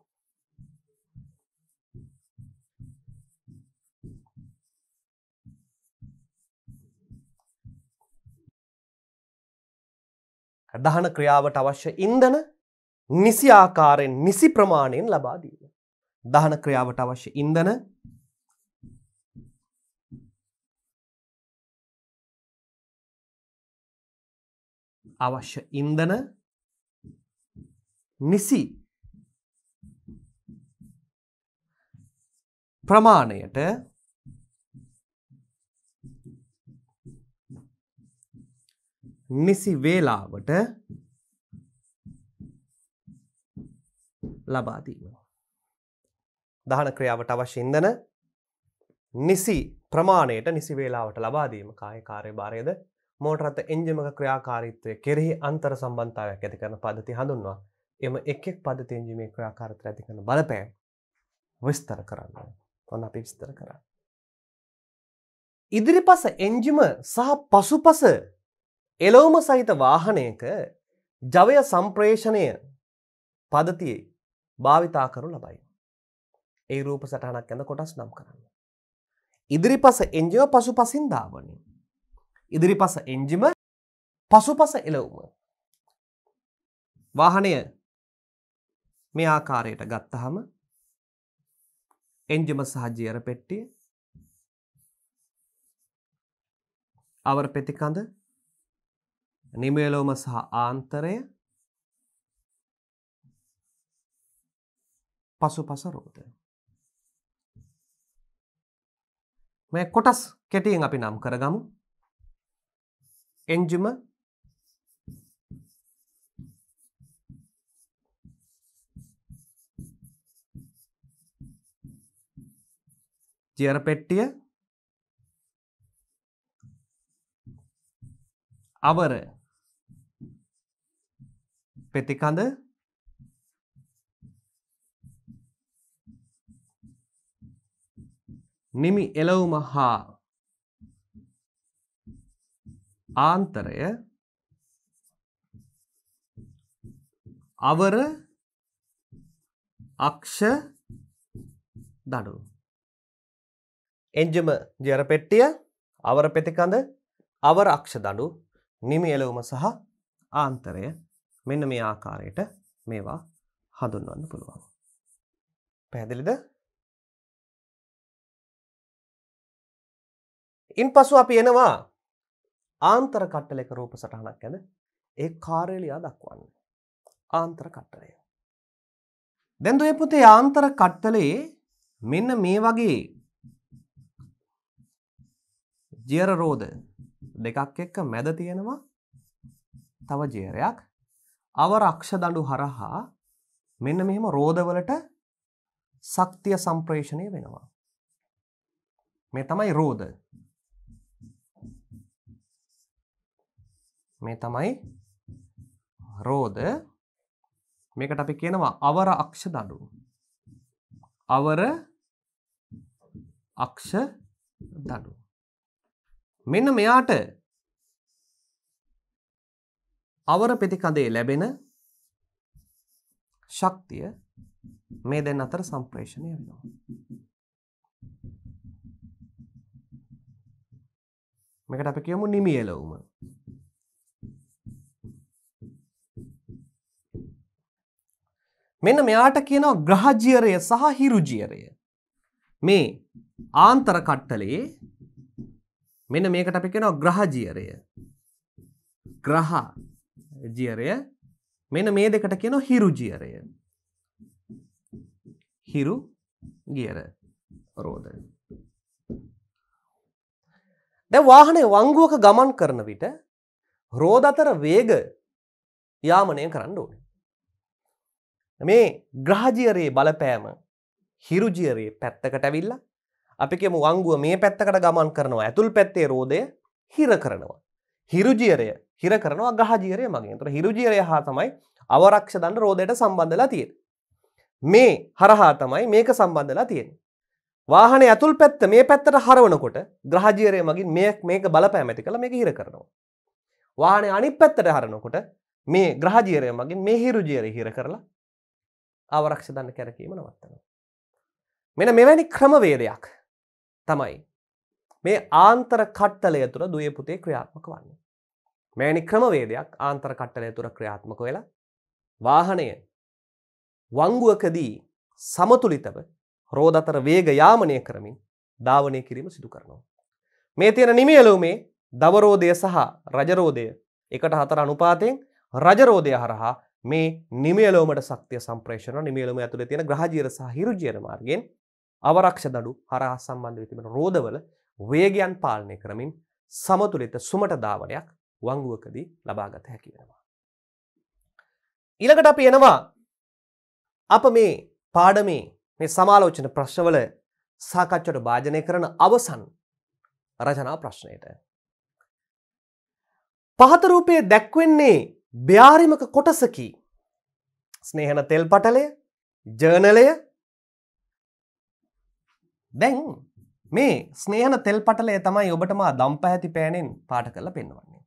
දහන ක්‍රියාවට අවශ්‍ය ඉන්දන නිසි ආකාරයෙන් නිසි ප්‍රමාණයෙන් ලබා දීම. දහන ක්‍රියාවට අවශ්‍ය ඉන්ධන අවශ්‍ය ඉන්ධන නිසි ප්‍රමාණයට නිසි වේලාවට ලබාදීම. දහන ක්‍රියාවට අවශ්‍ය ඉන්දන නිසි ප්‍රමාණයට නිසි වේලාවට ලබාදීම කාය කාර්ය භාරයද මෝටරත එන්ජමක ක්‍රියාකාරීත්වය කෙරෙහි අන්තර සම්බන්ධාවයක් ඇති කරන පදති හඳුන්වා එම එක් පද තෙන්ජමේ ක්‍රියාකාරත ඇති කරන බලපෑම් විස්තර කරන්න ඔන්න අපි විස්තර කර. ඉදිරිපස එන්ජිම සහ පසුපස එලෝම සහිත වාහනයක ජවය සම්ප්‍රේෂණය පදතියේ භාවිතා කරු ලබයි. ඒ රූප සටහනක් ඇඳ කොටස් නම් කරන්න. ඉදිරි පස එන්ජිම පසු පසින් දාවනින්. ඉදිරි පස එන්ජිම පසු පස එලවුම. වාහනය මේ ආකාරයට ගත්තහම එන්ජම සහජයර පෙට්ටිය අවර පෙතිකඳ නිමේලෝම සහ ආන්තරය පසුපස රෝධ. මේ කොටස් කෙටියෙන් අපි නම් කරගමු. එන්ජුම චියර පෙට්ටිය අවර පෙතිකඳ නිමි එලවුම හා ආන්තරය අවර අක්ෂ දඩු එන්ජම ජර පෙට්ටිය අවර පෙතිකඳ අවර අක්ෂ දඩු නිමි එලවුම සහ ආන්තරය මෙන්න මේ ආකාරයට මේවා හඳුන්වන්න පුළුවන් පැහැදිලිද ඉන් පසු අපි එනවා ආන්තර කට්ටල එක රූප සටහනක් ඇද ඒ කාරේලියා දක්වන්න ආන්තර කට්ටලය. දැන්දු එපුතේ ආන්තර කට්ටලේ මෙන්න මේ වගේ ජයරරෝධ දෙකක් එක්ක මැද තියෙනවා තව ජේරයක් අවරක්ෂ දඩු හරහා මෙන්න මෙහෙම රෝධවලට සක්තිය සම්ප්‍රේෂණය වෙනවා. මේ තමයි රෝධ මේ තමයි රෝද මේකට අපි කියනවා අවර අක්ෂ දඩු. අවර අක්ෂ දඩු. මෙන්න මෙයාට අවර පෙතිකඳේ ලැබෙන ශක්තිය මේ දැන් අතර සම්ප්‍රේෂණය වෙනවා. මේකට අපි කියමු නිමියලවුම. මෙන්න මෙයාට කියනවා ග්‍රහජියරය සහ හිරුජියරය. මේ ආන්තර කට්ටලේ මෙන්න මේකට අපි කියනවා ග්‍රහජියරය. ග්‍රහ ජියරය මෙන්න මේ දෙකට කියනවා හිරුජියරය. හිරු ගියර රෝද. දැන් වාහනේ වංගුවක ගමන් කරන විට රෝද අතර වේග යාමනය කරන්න ඕනේ. මේ ග්‍රාජියරයේ බලපෑම හිරුජියරයේ පැත්තකට ඇවිල්ල අපිකෙම වංගුව මේ පැත්තකට ගමන් කරනවා ඇතුල් පැත්තේ රෝධය හිර කරනවා. හිරුජියරය හිර කරනවා ගහජීරය මගේ තුර හිරුජියරය හා තමයි අවරක්ෂ දන්න රෝධයට සම්බන්ධලා තියෙන. මේ හරහා තමයි මේක සම්බන්ධලා තියෙන. වාහන ඇතුල් පැත්ත මේ පැත්තට හරවනකොට ග්‍රහජීරය මගින් මේක් මේක බලපෑමැති කළ මේක හිර කරනවා. වාහනේ අනිත් පැත්තට හරනකොට මේ ග්‍රහජීරය මගින් මේ හිරුජීරය හිර කරලා ආවරක්ෂ දන්න කැරකීම නවත්තනවා. මෙන මෙවැනි ක්‍රමවේදයක් තමයි මේ ආන්තර කට්ටලය තුර දුය පුතේ ක්‍රියාත්මක වන්න. මෙනි ක්‍රමවේදයක් ආන්තර කට්ටලය තුර ක්‍රියාත්මක වෙලා වාහනය වංගුවකදී සමතුලිතව රෝධතර වේග යාමනය කරමින් ධාවනය කිරීම සිදු කරනවා. මේ තියෙන නිමියලුමේ දවරෝධය සහ රජරෝධය එකට හතර අනුපාතයෙන් රජරෝධය හරහා මේ නිමේලෝමට සක්තිය සම්ප්‍රේෂණ නිමේලම ඇතුළ තියෙන ග්‍රහජීර සහ හිරුජීර මාර්ගෙන් අවරක්ෂ දඩු හරහා සම්බන්ධ වෙතිබෙන රෝධවල වේගයන් පාලනය කරමින් සමතුලිත සුමට ධාවනයක් වංගුවකදී ලබාගත හැකි වෙනවා. ඊළඟට අපි එනවා අප මේ පාඩමේ මේ සමාලෝචන ප්‍රශ්නවල සාකච්ඡට භාජනය කරන අවසන් රචනා ප්‍රශ්නයට. පහතරූපය දැක්වෙන්නේ භ්‍යාරිමක කොටසකි ස්නේහන තෙල් පටලය ජර්නලය දැන් මේ ස්නේහන තෙල් පටලය තමයි ඔබටමා දම් පැහැති පෑනෙන් පාට කරල පෙන්වන්නේ.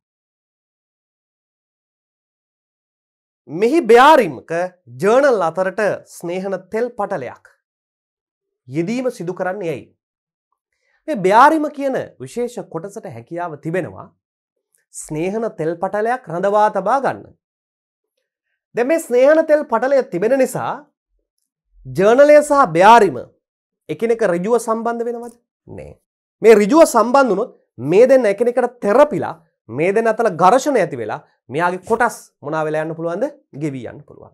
මෙහි භ්‍යාරිම්ක ජර්නල් අතරට ස්නේහන තෙල් පටලයක් යෙදීම සිදු කරන්න යැයි. මේ භ්‍යාරිම කියන විශේෂ කොටසට හැකියාව තිබෙනවා ස්නේහන තෙල් පටලයක් රඳවා තබා ගන්න. දැ මේ ස්නේහන තෙල් පටලය තිබෙන නිසා ජර්නලය සහ බ්‍යාරිම එකනෙක රජුව සම්බන්ධ වෙනවද නෑ. මේ රිජුව සම්බන්ධනොත් මේ දෙන්න එකනෙකට තෙරපිලා මේ දෙන්න අතල ගර්ෂණ ඇති වෙලා මෙයාගේ කොටස් මොනා වෙලා යන්න පුළුවන්ද ගෙවී යන්න පුළුවන්.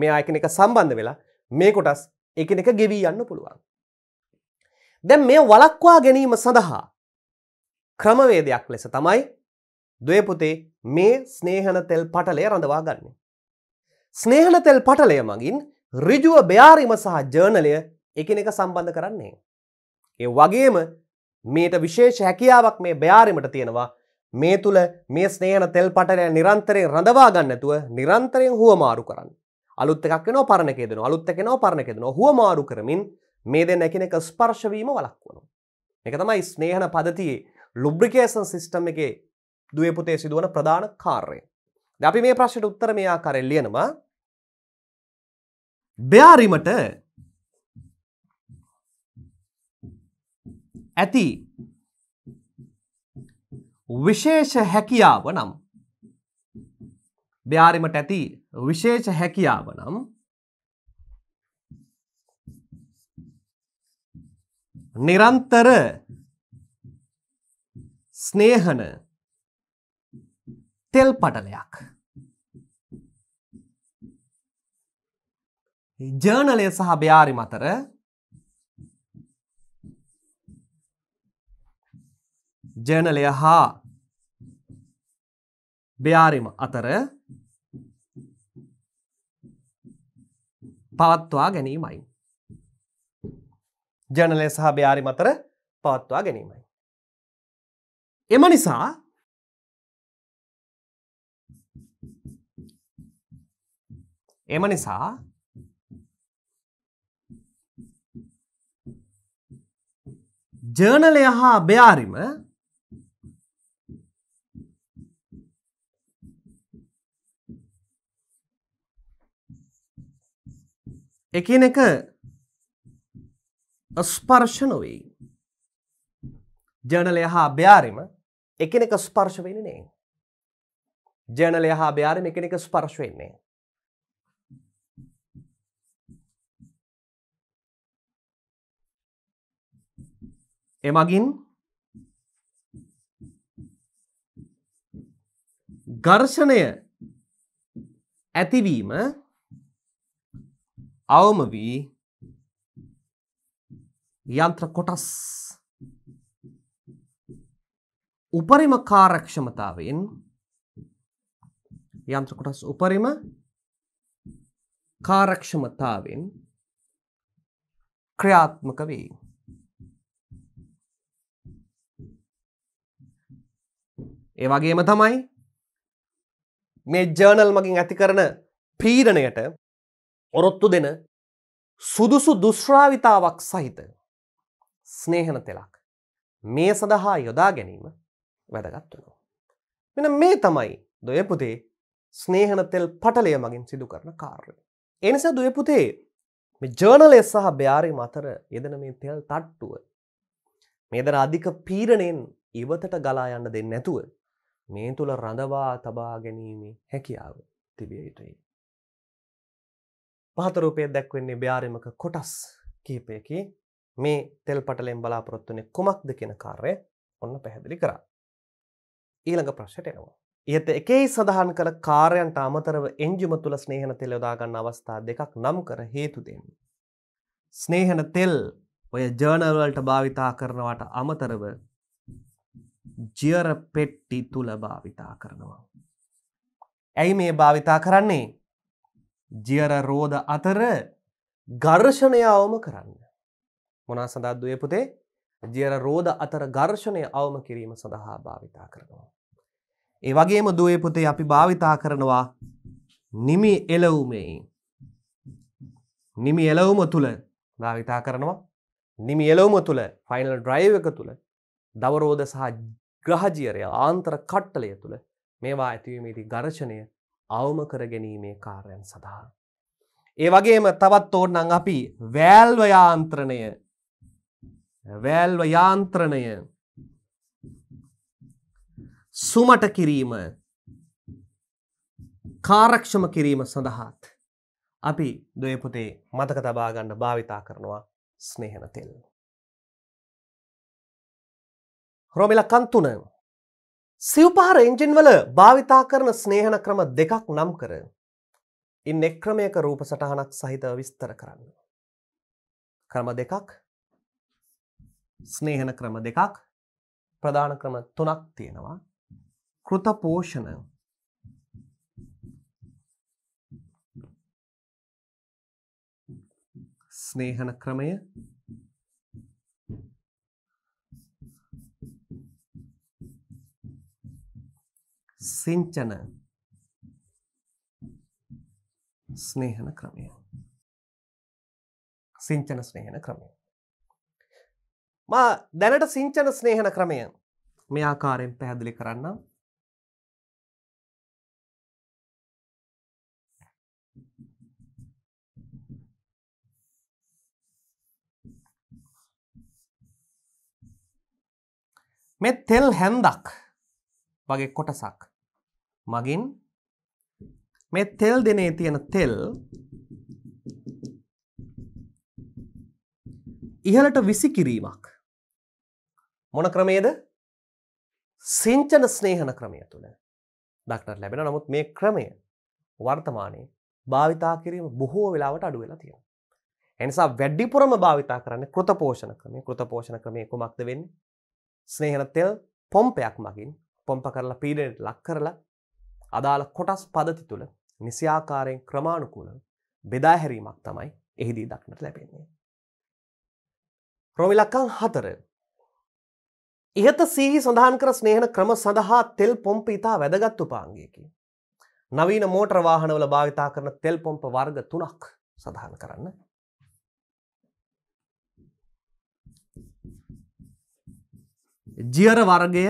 මෙයා එකනෙක සම්බන්ධ වෙලා මේ කොටස් එකනෙක ගෙවී යන්න පුළුවන්. දැන් මේ වලක්වා ගැනීම සඳහා ක්‍රමවේදයක් ලෙස තමයි දොය පුතේ මේ ස්නේහන තෙල් පටලය රඳවා ගන්න. ස්නේහන තෙල් පටලය මගින් ඍජුව බ්‍යාරිම සහ ජර්නලය එකනෙක සම්බන්ධ කරන්නේ. ඒ වගේම මේට විශේෂ හැකියාවක් මේ බ්‍යාරිමට තියෙනවා මේ තුළ මේ ස්නේහන තෙල් පටලය නිරන්තරයෙන් රඳවා ගන්නතුව නිරන්තරයෙන් හුවමාරු කරන්න. අලුත් එකක් නෝ පරණ කෙදෙන අලුත් එක නෝ පරණ කෙදෙන හුවමාරු කරමින් මේ දෙන්න එකනෙක ස්පර්ශවීම වලක් වනවා. එක තමයි ස්නේහන පදතියේ ලුබ්‍රිකේසන් සිිස්ටම් එකේ දුවේ පුතේ සිදුවන ප්‍රධාන කාර්යය. අපි මේ ප්‍රශ්නයට උත්තර මේ ආකාරයෙන් ලියනවා. බයාරිමට ඇති විශේෂ හැකියාව නම් බ්‍යාරිමට ඇති විශේෂ හැකියාව නම් නිරන්තර ස්නේහන තෙල් පටලයක්. ජර්නලය සහ බ්‍යාරි මතර ජර්නලය හා බ්‍යාරිම අතර පවත්වා ගැනීමයි. ජනලය සහ බ්‍යාරි මතර පවත්වා ගැනීමයි. එම නිසා එම නිසා ජර්නලය හා අභ්‍යාරිම එකන එක ස්පර්ශ නොවෙයි ජනලය හා අභ්‍යාරිම එකන එක ස්පර්ශ වෙන නේ ජනලය හා අභ්‍යාරිම එකන එක ස්පර්ශ වෙන්නේ එමගින් ඝර්ෂණය ඇතිවීම අවම වී යන්ත්‍ර කොටස් උපරිම කාරක්ෂමතාවෙන් යන්ත්‍ර කොටස් උපරිම කාරක්ෂමතාවෙන් ක්‍රියාත්මක වේ. ඒ වගේම තමයි මේ ජර්නල් මගින් ඇති කරන පීඩණයට ඔරොත්තු දෙන සුදුසු දුශ්‍රාවිතාවක් සහිත ස්නේහන තෙලක් මේ සඳහා යොදා ගැනීම වැදගත් වෙනවා. මෙන මේ තමයි දොයපුතේ ස්නේහන තෙල් පටලය මගින් සිදු කරන කාර්ය. එනිසා දුවපුතේ ජර්නලය සහ බ්‍යාරි මතර යෙදන මේ තෙල් තට්ටුව. මේදර අධික පීරණයෙන් ඉවතට ගලා යන්න දෙන්න නැතුව මේ තුළ රඳවා තබා ගැනීමේ හැකියාව තිබිය යුතුයි. පහතරුපය දැක්වෙන්නේ භ්‍යාරිමක කොටස් කීපයකි මේ තෙල් පටලෙන් බලාපොරොත්තුනේ කුමක්ද කෙන කාර්ය ඔන්න පැහැදිලි කරා. ඊළඟ ප්‍රශ්ට එනවා. ඉහත එකයි සඳහන් කළ කාරයන්ට අමතරව එන්ජුම තුළ ස්නේහන තෙල් යොදාගන්න අවස්ථා දෙකක් නම් කර හේතු දෙන්න. ස්නේහන තෙල් ඔය ජර්නල්වලට භාවිතා කරනවට අමතරව ජියර පෙට්ටි තුළ භාවිතා කරනවා. ඇයි මේ භාවිතා කරන්නේ ජියර රෝධ අතර ගර්ෂණය අවම කරන්න. මොනා සඳද්දුවය පුතේ ජියර රෝධ අතර ගර්ෂණය අවම කිරීම සඳහා භාවිතා කරනවා. ඒ වගේම දුවේ පුතේ අපි භාවිතා කරනවා නිමි එලවුමේ නිමි එලවුම තුළ භාවිතා කරනවා නිමි එලවුම තුළ ෆයිනල් ඩ්‍රයිව එක තුළ දවරෝධ සහ ග්‍රහජියරය ආන්තර කට්ටලය තුළ මේවා ඇතිවීමේදී ගර්ශනය අවම කර ගැනීමේ කාර්යන් සඳහා. ඒ වගේම තවත් ඕන්නන් අපි වෑල්ව යාන්ත්‍රණය වෑල්ව යාන්ත්‍රණය සුමට කිරීම කාරක්ෂම කිරීම සඳහාත් අපි දොයපුතේ මතක තබාගන්න භාවිතා කරනවා ස්නේහන තෙල්වා. රොමිල කන්තුන. සිව්පහර එන්ජින්වල භාවිතා කරන ස්නේහන ක්‍රම දෙකක් නම් කර. ඉන් එක් ක්‍රමයක රූප සටහනක් සහිත විස්තර කරන්න. ක්‍රම දෙකක් ස්නේහන ක්‍රම දෙකක් ප්‍රධාන ක්‍රම තුනක් තියෙනවා කෘතපෝෂණ ස්නේහන ක්‍රමය සිංචන ස්නේහන ක්‍රමය සිංචන ස්නේහන ක්‍රමය මා දැනට සිංචන ස්නේහන ක්‍රමය මේ ආකාරයෙන් පැහැදිලි කරන්නම් මේ තෙල් හැන්දක් වගේ කොටසක් මගින් මේ තෙල් දෙනේ තියෙන තෙල් ඉහළට විසි කිරීමක් මොන ක්‍රමේද සිංචන ස්නේහන ක්‍රමය තුළ දක්නට ලැබෙන නමුත් මේ ක්‍රමය වර්තමානයේ භාවිතා කිරීම බොහෝ වෙලාවට අඩු වෙලා තියෙනවා. එනිසා වැඩිපුරම භාවිතා කරන්න කෘතපෝෂණ ක්‍රමය කෘතපෝෂණ ක්‍රමය කුමක්ද වෙන්නේ? ස්නේහන තෙල් පොම්පයක් මගින් පොම්ප කරලා පීඩනයට ලක් කරලා අදාළ කොටස් පදති තුළ නිසියාකාරයෙන් ක්‍රමාණුකූල බෙදාහැරීමක් තමයි එහිදී දක්නට ලැබෙන්නේ. රොමිලක්කං හතර ඉහත සීහි සඳහන් කර ස්නේහන ක්‍රම සඳහා තෙල් පොම්ප ඉතා වැදගත්තු පාන්ගයකි. නවීන මෝට්‍රවාහනවල භාවිතා කරන තෙල් පොම්ප වර්ග තුනක් සඳහන් කරන්න ජියර වර්ගය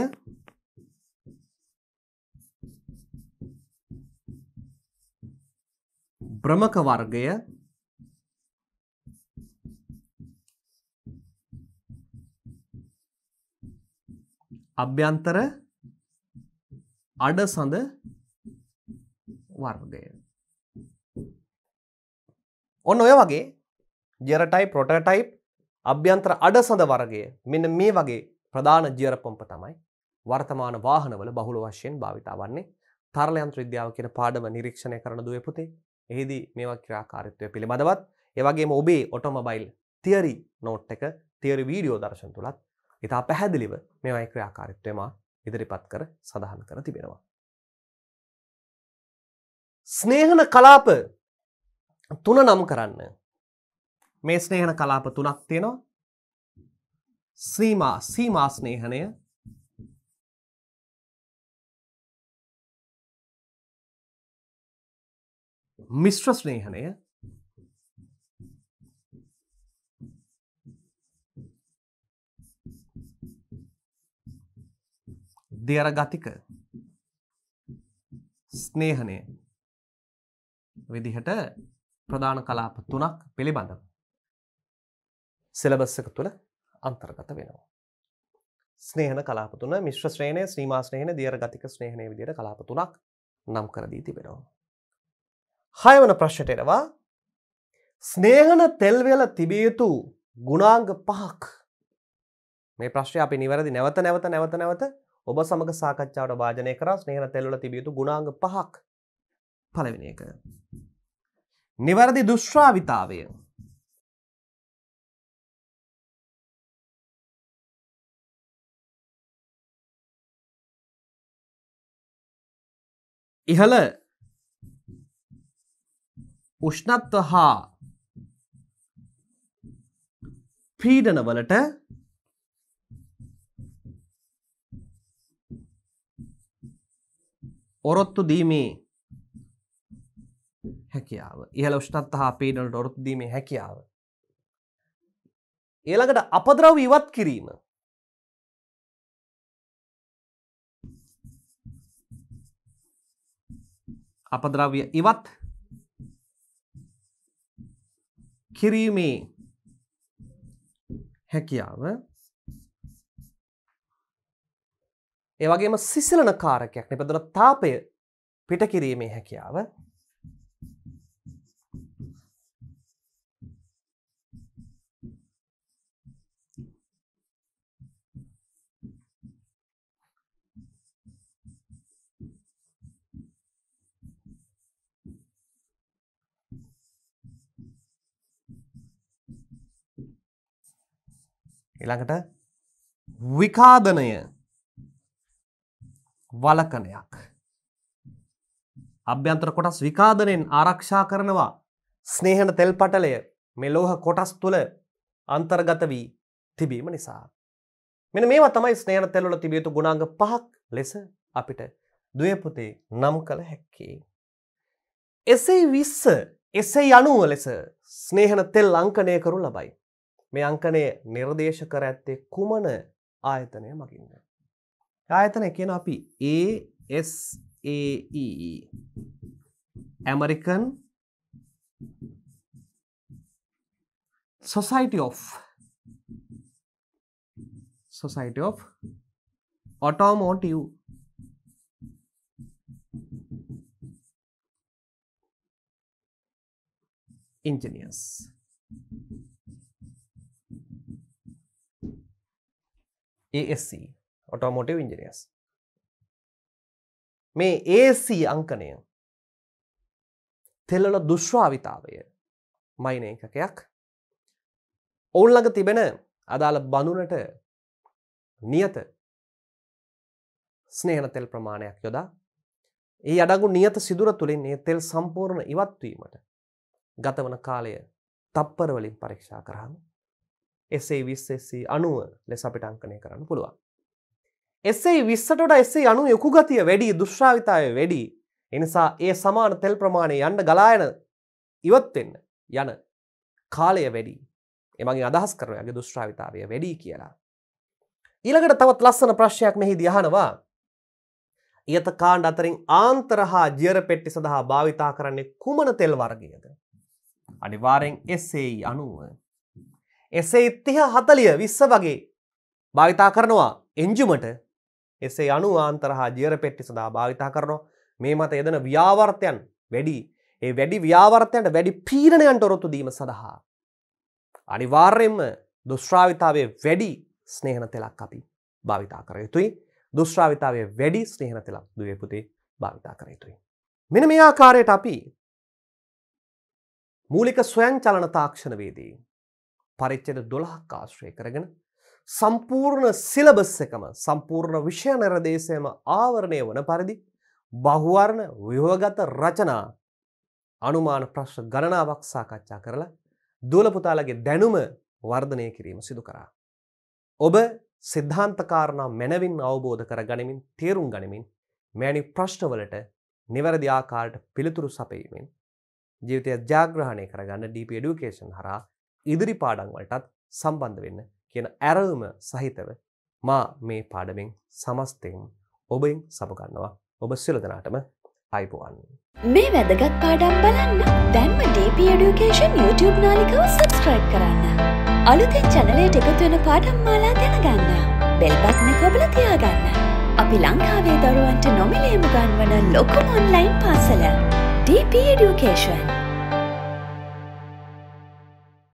භ්‍රමක වර්ගය අභ්‍යන්තර අඩසඳ වර්ගය. ඔන්න ඔය වගේ ජෙරටයි ප්‍රොටටයි් අභ්‍යන්තර අඩසඳ වර්ගය මෙන්න මේ වගේ ප්‍රධාන ජියරපොම්ප තමයි වර්තමාන වාහනවල බහුල වශයෙන් භාවිතා වන්නේ තරලයන්ත්‍ර විද්‍යාව කියන පාඩම නිරීක්ෂණය කරන දුවපුතේ එහිදී මේවා ක්‍රාකාරිත්වය පිළිබඳවත් ඒවගේම ඔබේ ඔටොමබයිල් තියරි නෝට් එක තියරි වීඩියෝ දර්ශන තුළත් ඉතා පැහැදිලිව මේවයි ක්‍රාකාරිත්වයම ඉදිරිපත් කර සඳහන් කර තිබෙනවා. ස්නේහන කලාප තුන නම් කරන්න මේ ස්නේහන කලාප තුනක් තියෙනවා සීමා සීමා ස්නේහනය මිශ්‍ර ස්නේහනය දෙයර ගතික ස්නේහනය විදිහට ප්‍රධාන කලාප තුනක් පිළිබඳව සෙලබස්සක තුළ අන්තර්ගත වෙනවා. ස්නේහන කලාපතුන මිශ්‍ර ශ්‍රේණය ශ්‍රීමාශ්‍රයන දියර ගතික ස්නේහනය විදිර කලාප තුනක් නම් කරදී තිබෙනවා. හයවන ප්‍රශ්නයට එනවා ස්නේහන තෙල්වෙල තිබිය යුතු ගුණාංග පහක් මේ ප්‍රශ්ය අපි නිවැරදි නැවත නැවත නැවත නැවත ඔබ සමග සාකච්ඡාවට භාජනය කර ස්නේහන තෙල්වල තිබිය යුතු ගුණාංග පහක් පළවෙනි එක නිවැරදි දුශ්‍රාවිතාවය ඉහළ උෂ්ණත්ව හා පීඩනවලට ඔරොත්තු දීමේ හැකියාව ඉහල උෂ්ණත්ත හා පීඩනට ඔරොත්තු දීමේ හැකියාව ඒළඟට අපද්‍රව් ඉවත් කිරීම අපද්‍රව්‍ය ඉවත් කිරීමේ හැකියාව ඒවගේම සිසිලන කාරකයක් නිපදන තාපය පිට කිරීමේ හැකියාව ඊළඟට විකාදනය වලකනයක් අභ්‍යන්තර කොටස් විකාදනයෙන් ආරක්ෂා කරනවා ස්නේහන තෙල් පටලය මෙලෝහ කොටස් තුළ අන්තර්ගත වී තිබීම නිසා මෙන මේවා තමයි ස්නේහන තෙල්වල තිබියුතු ගුණාංග පහක් ලෙස අපිට දයපුතේ නම් කළ හැක්කේ එසේ විස්ස එසේ යනුව ලෙස ස්නේහන තෙල් අංකනය කරු ලබයි මේ අංකනය නිර්දේශ කර ඇත්තේ කුමන ආයතනය මකින්ද. ආයතනය කියන අපි ASAE American Society of Society of Automotive Engineers. ASC ඔටෝමෝටව ඉංජිනියස් මේ ASC අංකනය තෙල්ලොල දුශ්වාවිතාවය මයින එකකයක් ඔවුල්ලඟ තිබෙන අදාළ බඳුනට නියත ස්නේන තෙල් ප්‍රමාණයක් යොදා ඒ අඩගු නියත සිදුර තුළින් ඒ තෙල් සම්පූර්ණ ඉවත්වීමට ගතවන කාලය තප්පරවලින් පරීක්ෂා කරහම එසේ විස්සෙස්සී අනුව ලෙස අපිට අංකනය කරන්න පුළුවන්. එසේ විස්සටට එසේ අනු යොකු ගතිය වැඩි දුශ්‍රාවිතාය වැඩි එනිසා ඒ සමාන තෙල් ප්‍රමාණය යන්න ගලායන ඉවත්වෙන්න යන කාලය වැඩි එමගේ අදහස් කරනයගේ දුශ්‍රාවිතාවය වැඩි කියලා. ඊළඟට තවත් ලස්සන ප්‍රශ්යක් මෙහි දිහනවා ඉහත කාණ්ඩ අතරින් ආන්තර හා ජියර පෙට්ටි සඳහා භාවිතා කරන්නේ කුමන තෙල් වර්ගයද. අනිවාරෙන් එසෙයි අනුව එසේ ඉත්තිහ හතලිය විස්ස වගේ භාවිතා කරනවා එන්ජුමට එසේ අනුවාන්තරහා ජියර පෙට්ටි සඳහා භාවිතා කරනවා මේ මත එදන ව්‍යාවර්තයන් වැඩි ඒ වැඩි ව්‍යාවර්තයන්ට වැඩි පීරණයන්ට ඔරොත්තු දීම සඳහා. අනිවාර්යෙන්ම දුස්ශ්‍රාවිතාවේ වැඩි ස්නේහන තෙලක් අපි භාවිතා කර යුතුයි දුස්ශ්‍රාවිතාවේ වැඩි ස්නේහන තෙලක් දුවපුතේ භාවිතා කර යුතුයි. මෙන මේ ආකාරයට අපි මූලික ස්වයන් චලන තාක්ෂණවේදී පරිච්චයට දොළහක් ආශ්‍රය කරගෙන සම්පූර්ණ සිලබස් එකම සම්පූර්ණ විෂය නැරදේශයම ආවරණය වන පරිදි බහුවර්ණ විහෝගත රචනා අනුමාන ප්‍රශ්න ගණනාවක් සාකච්ඡා කරලා දූලපුතාලගේ දැනුම වර්ධනය කිරීම සිදු කරා. ඔබ සිද්ධාන්තකාරණා මැනවින් අවබෝධ කර ගනිමින් තේරුම් ගනිමින් මෑනි ප්‍රශ්නවලට නිවැරදි ආකාරයට පිළිතුරු සපයීමෙන් ජීවිතය ජාග්‍රහණය කරගන්න ඩීප ඩුකේෂන් හරා ඉදිරි පාඩන්වලටත් සම්බන්ධ වෙන්න කියන ඇරවම සහිතව මා මේ පාඩමෙන් සමස්තයෙන් ඔබෙන් සමගන්නවා ඔබ සිලදනාටම අයිපුවන්. මේ වැදගත් පාඩම් බලන්න දැන්ම DP Education YouTube නාලිකව සබස්ක්‍රයිබ් කරන්න. අලුතෙන් චනලයට එකතුවෙන පාඩම් මාලා දැනගන්න. බෙල්බත්න කොබල තියාගන්න. අපි ලංකාවේ දරුවන්ට නොමිලේම ගන්වන ලොකුම ඔන්ලයින් පාසල. DP Education.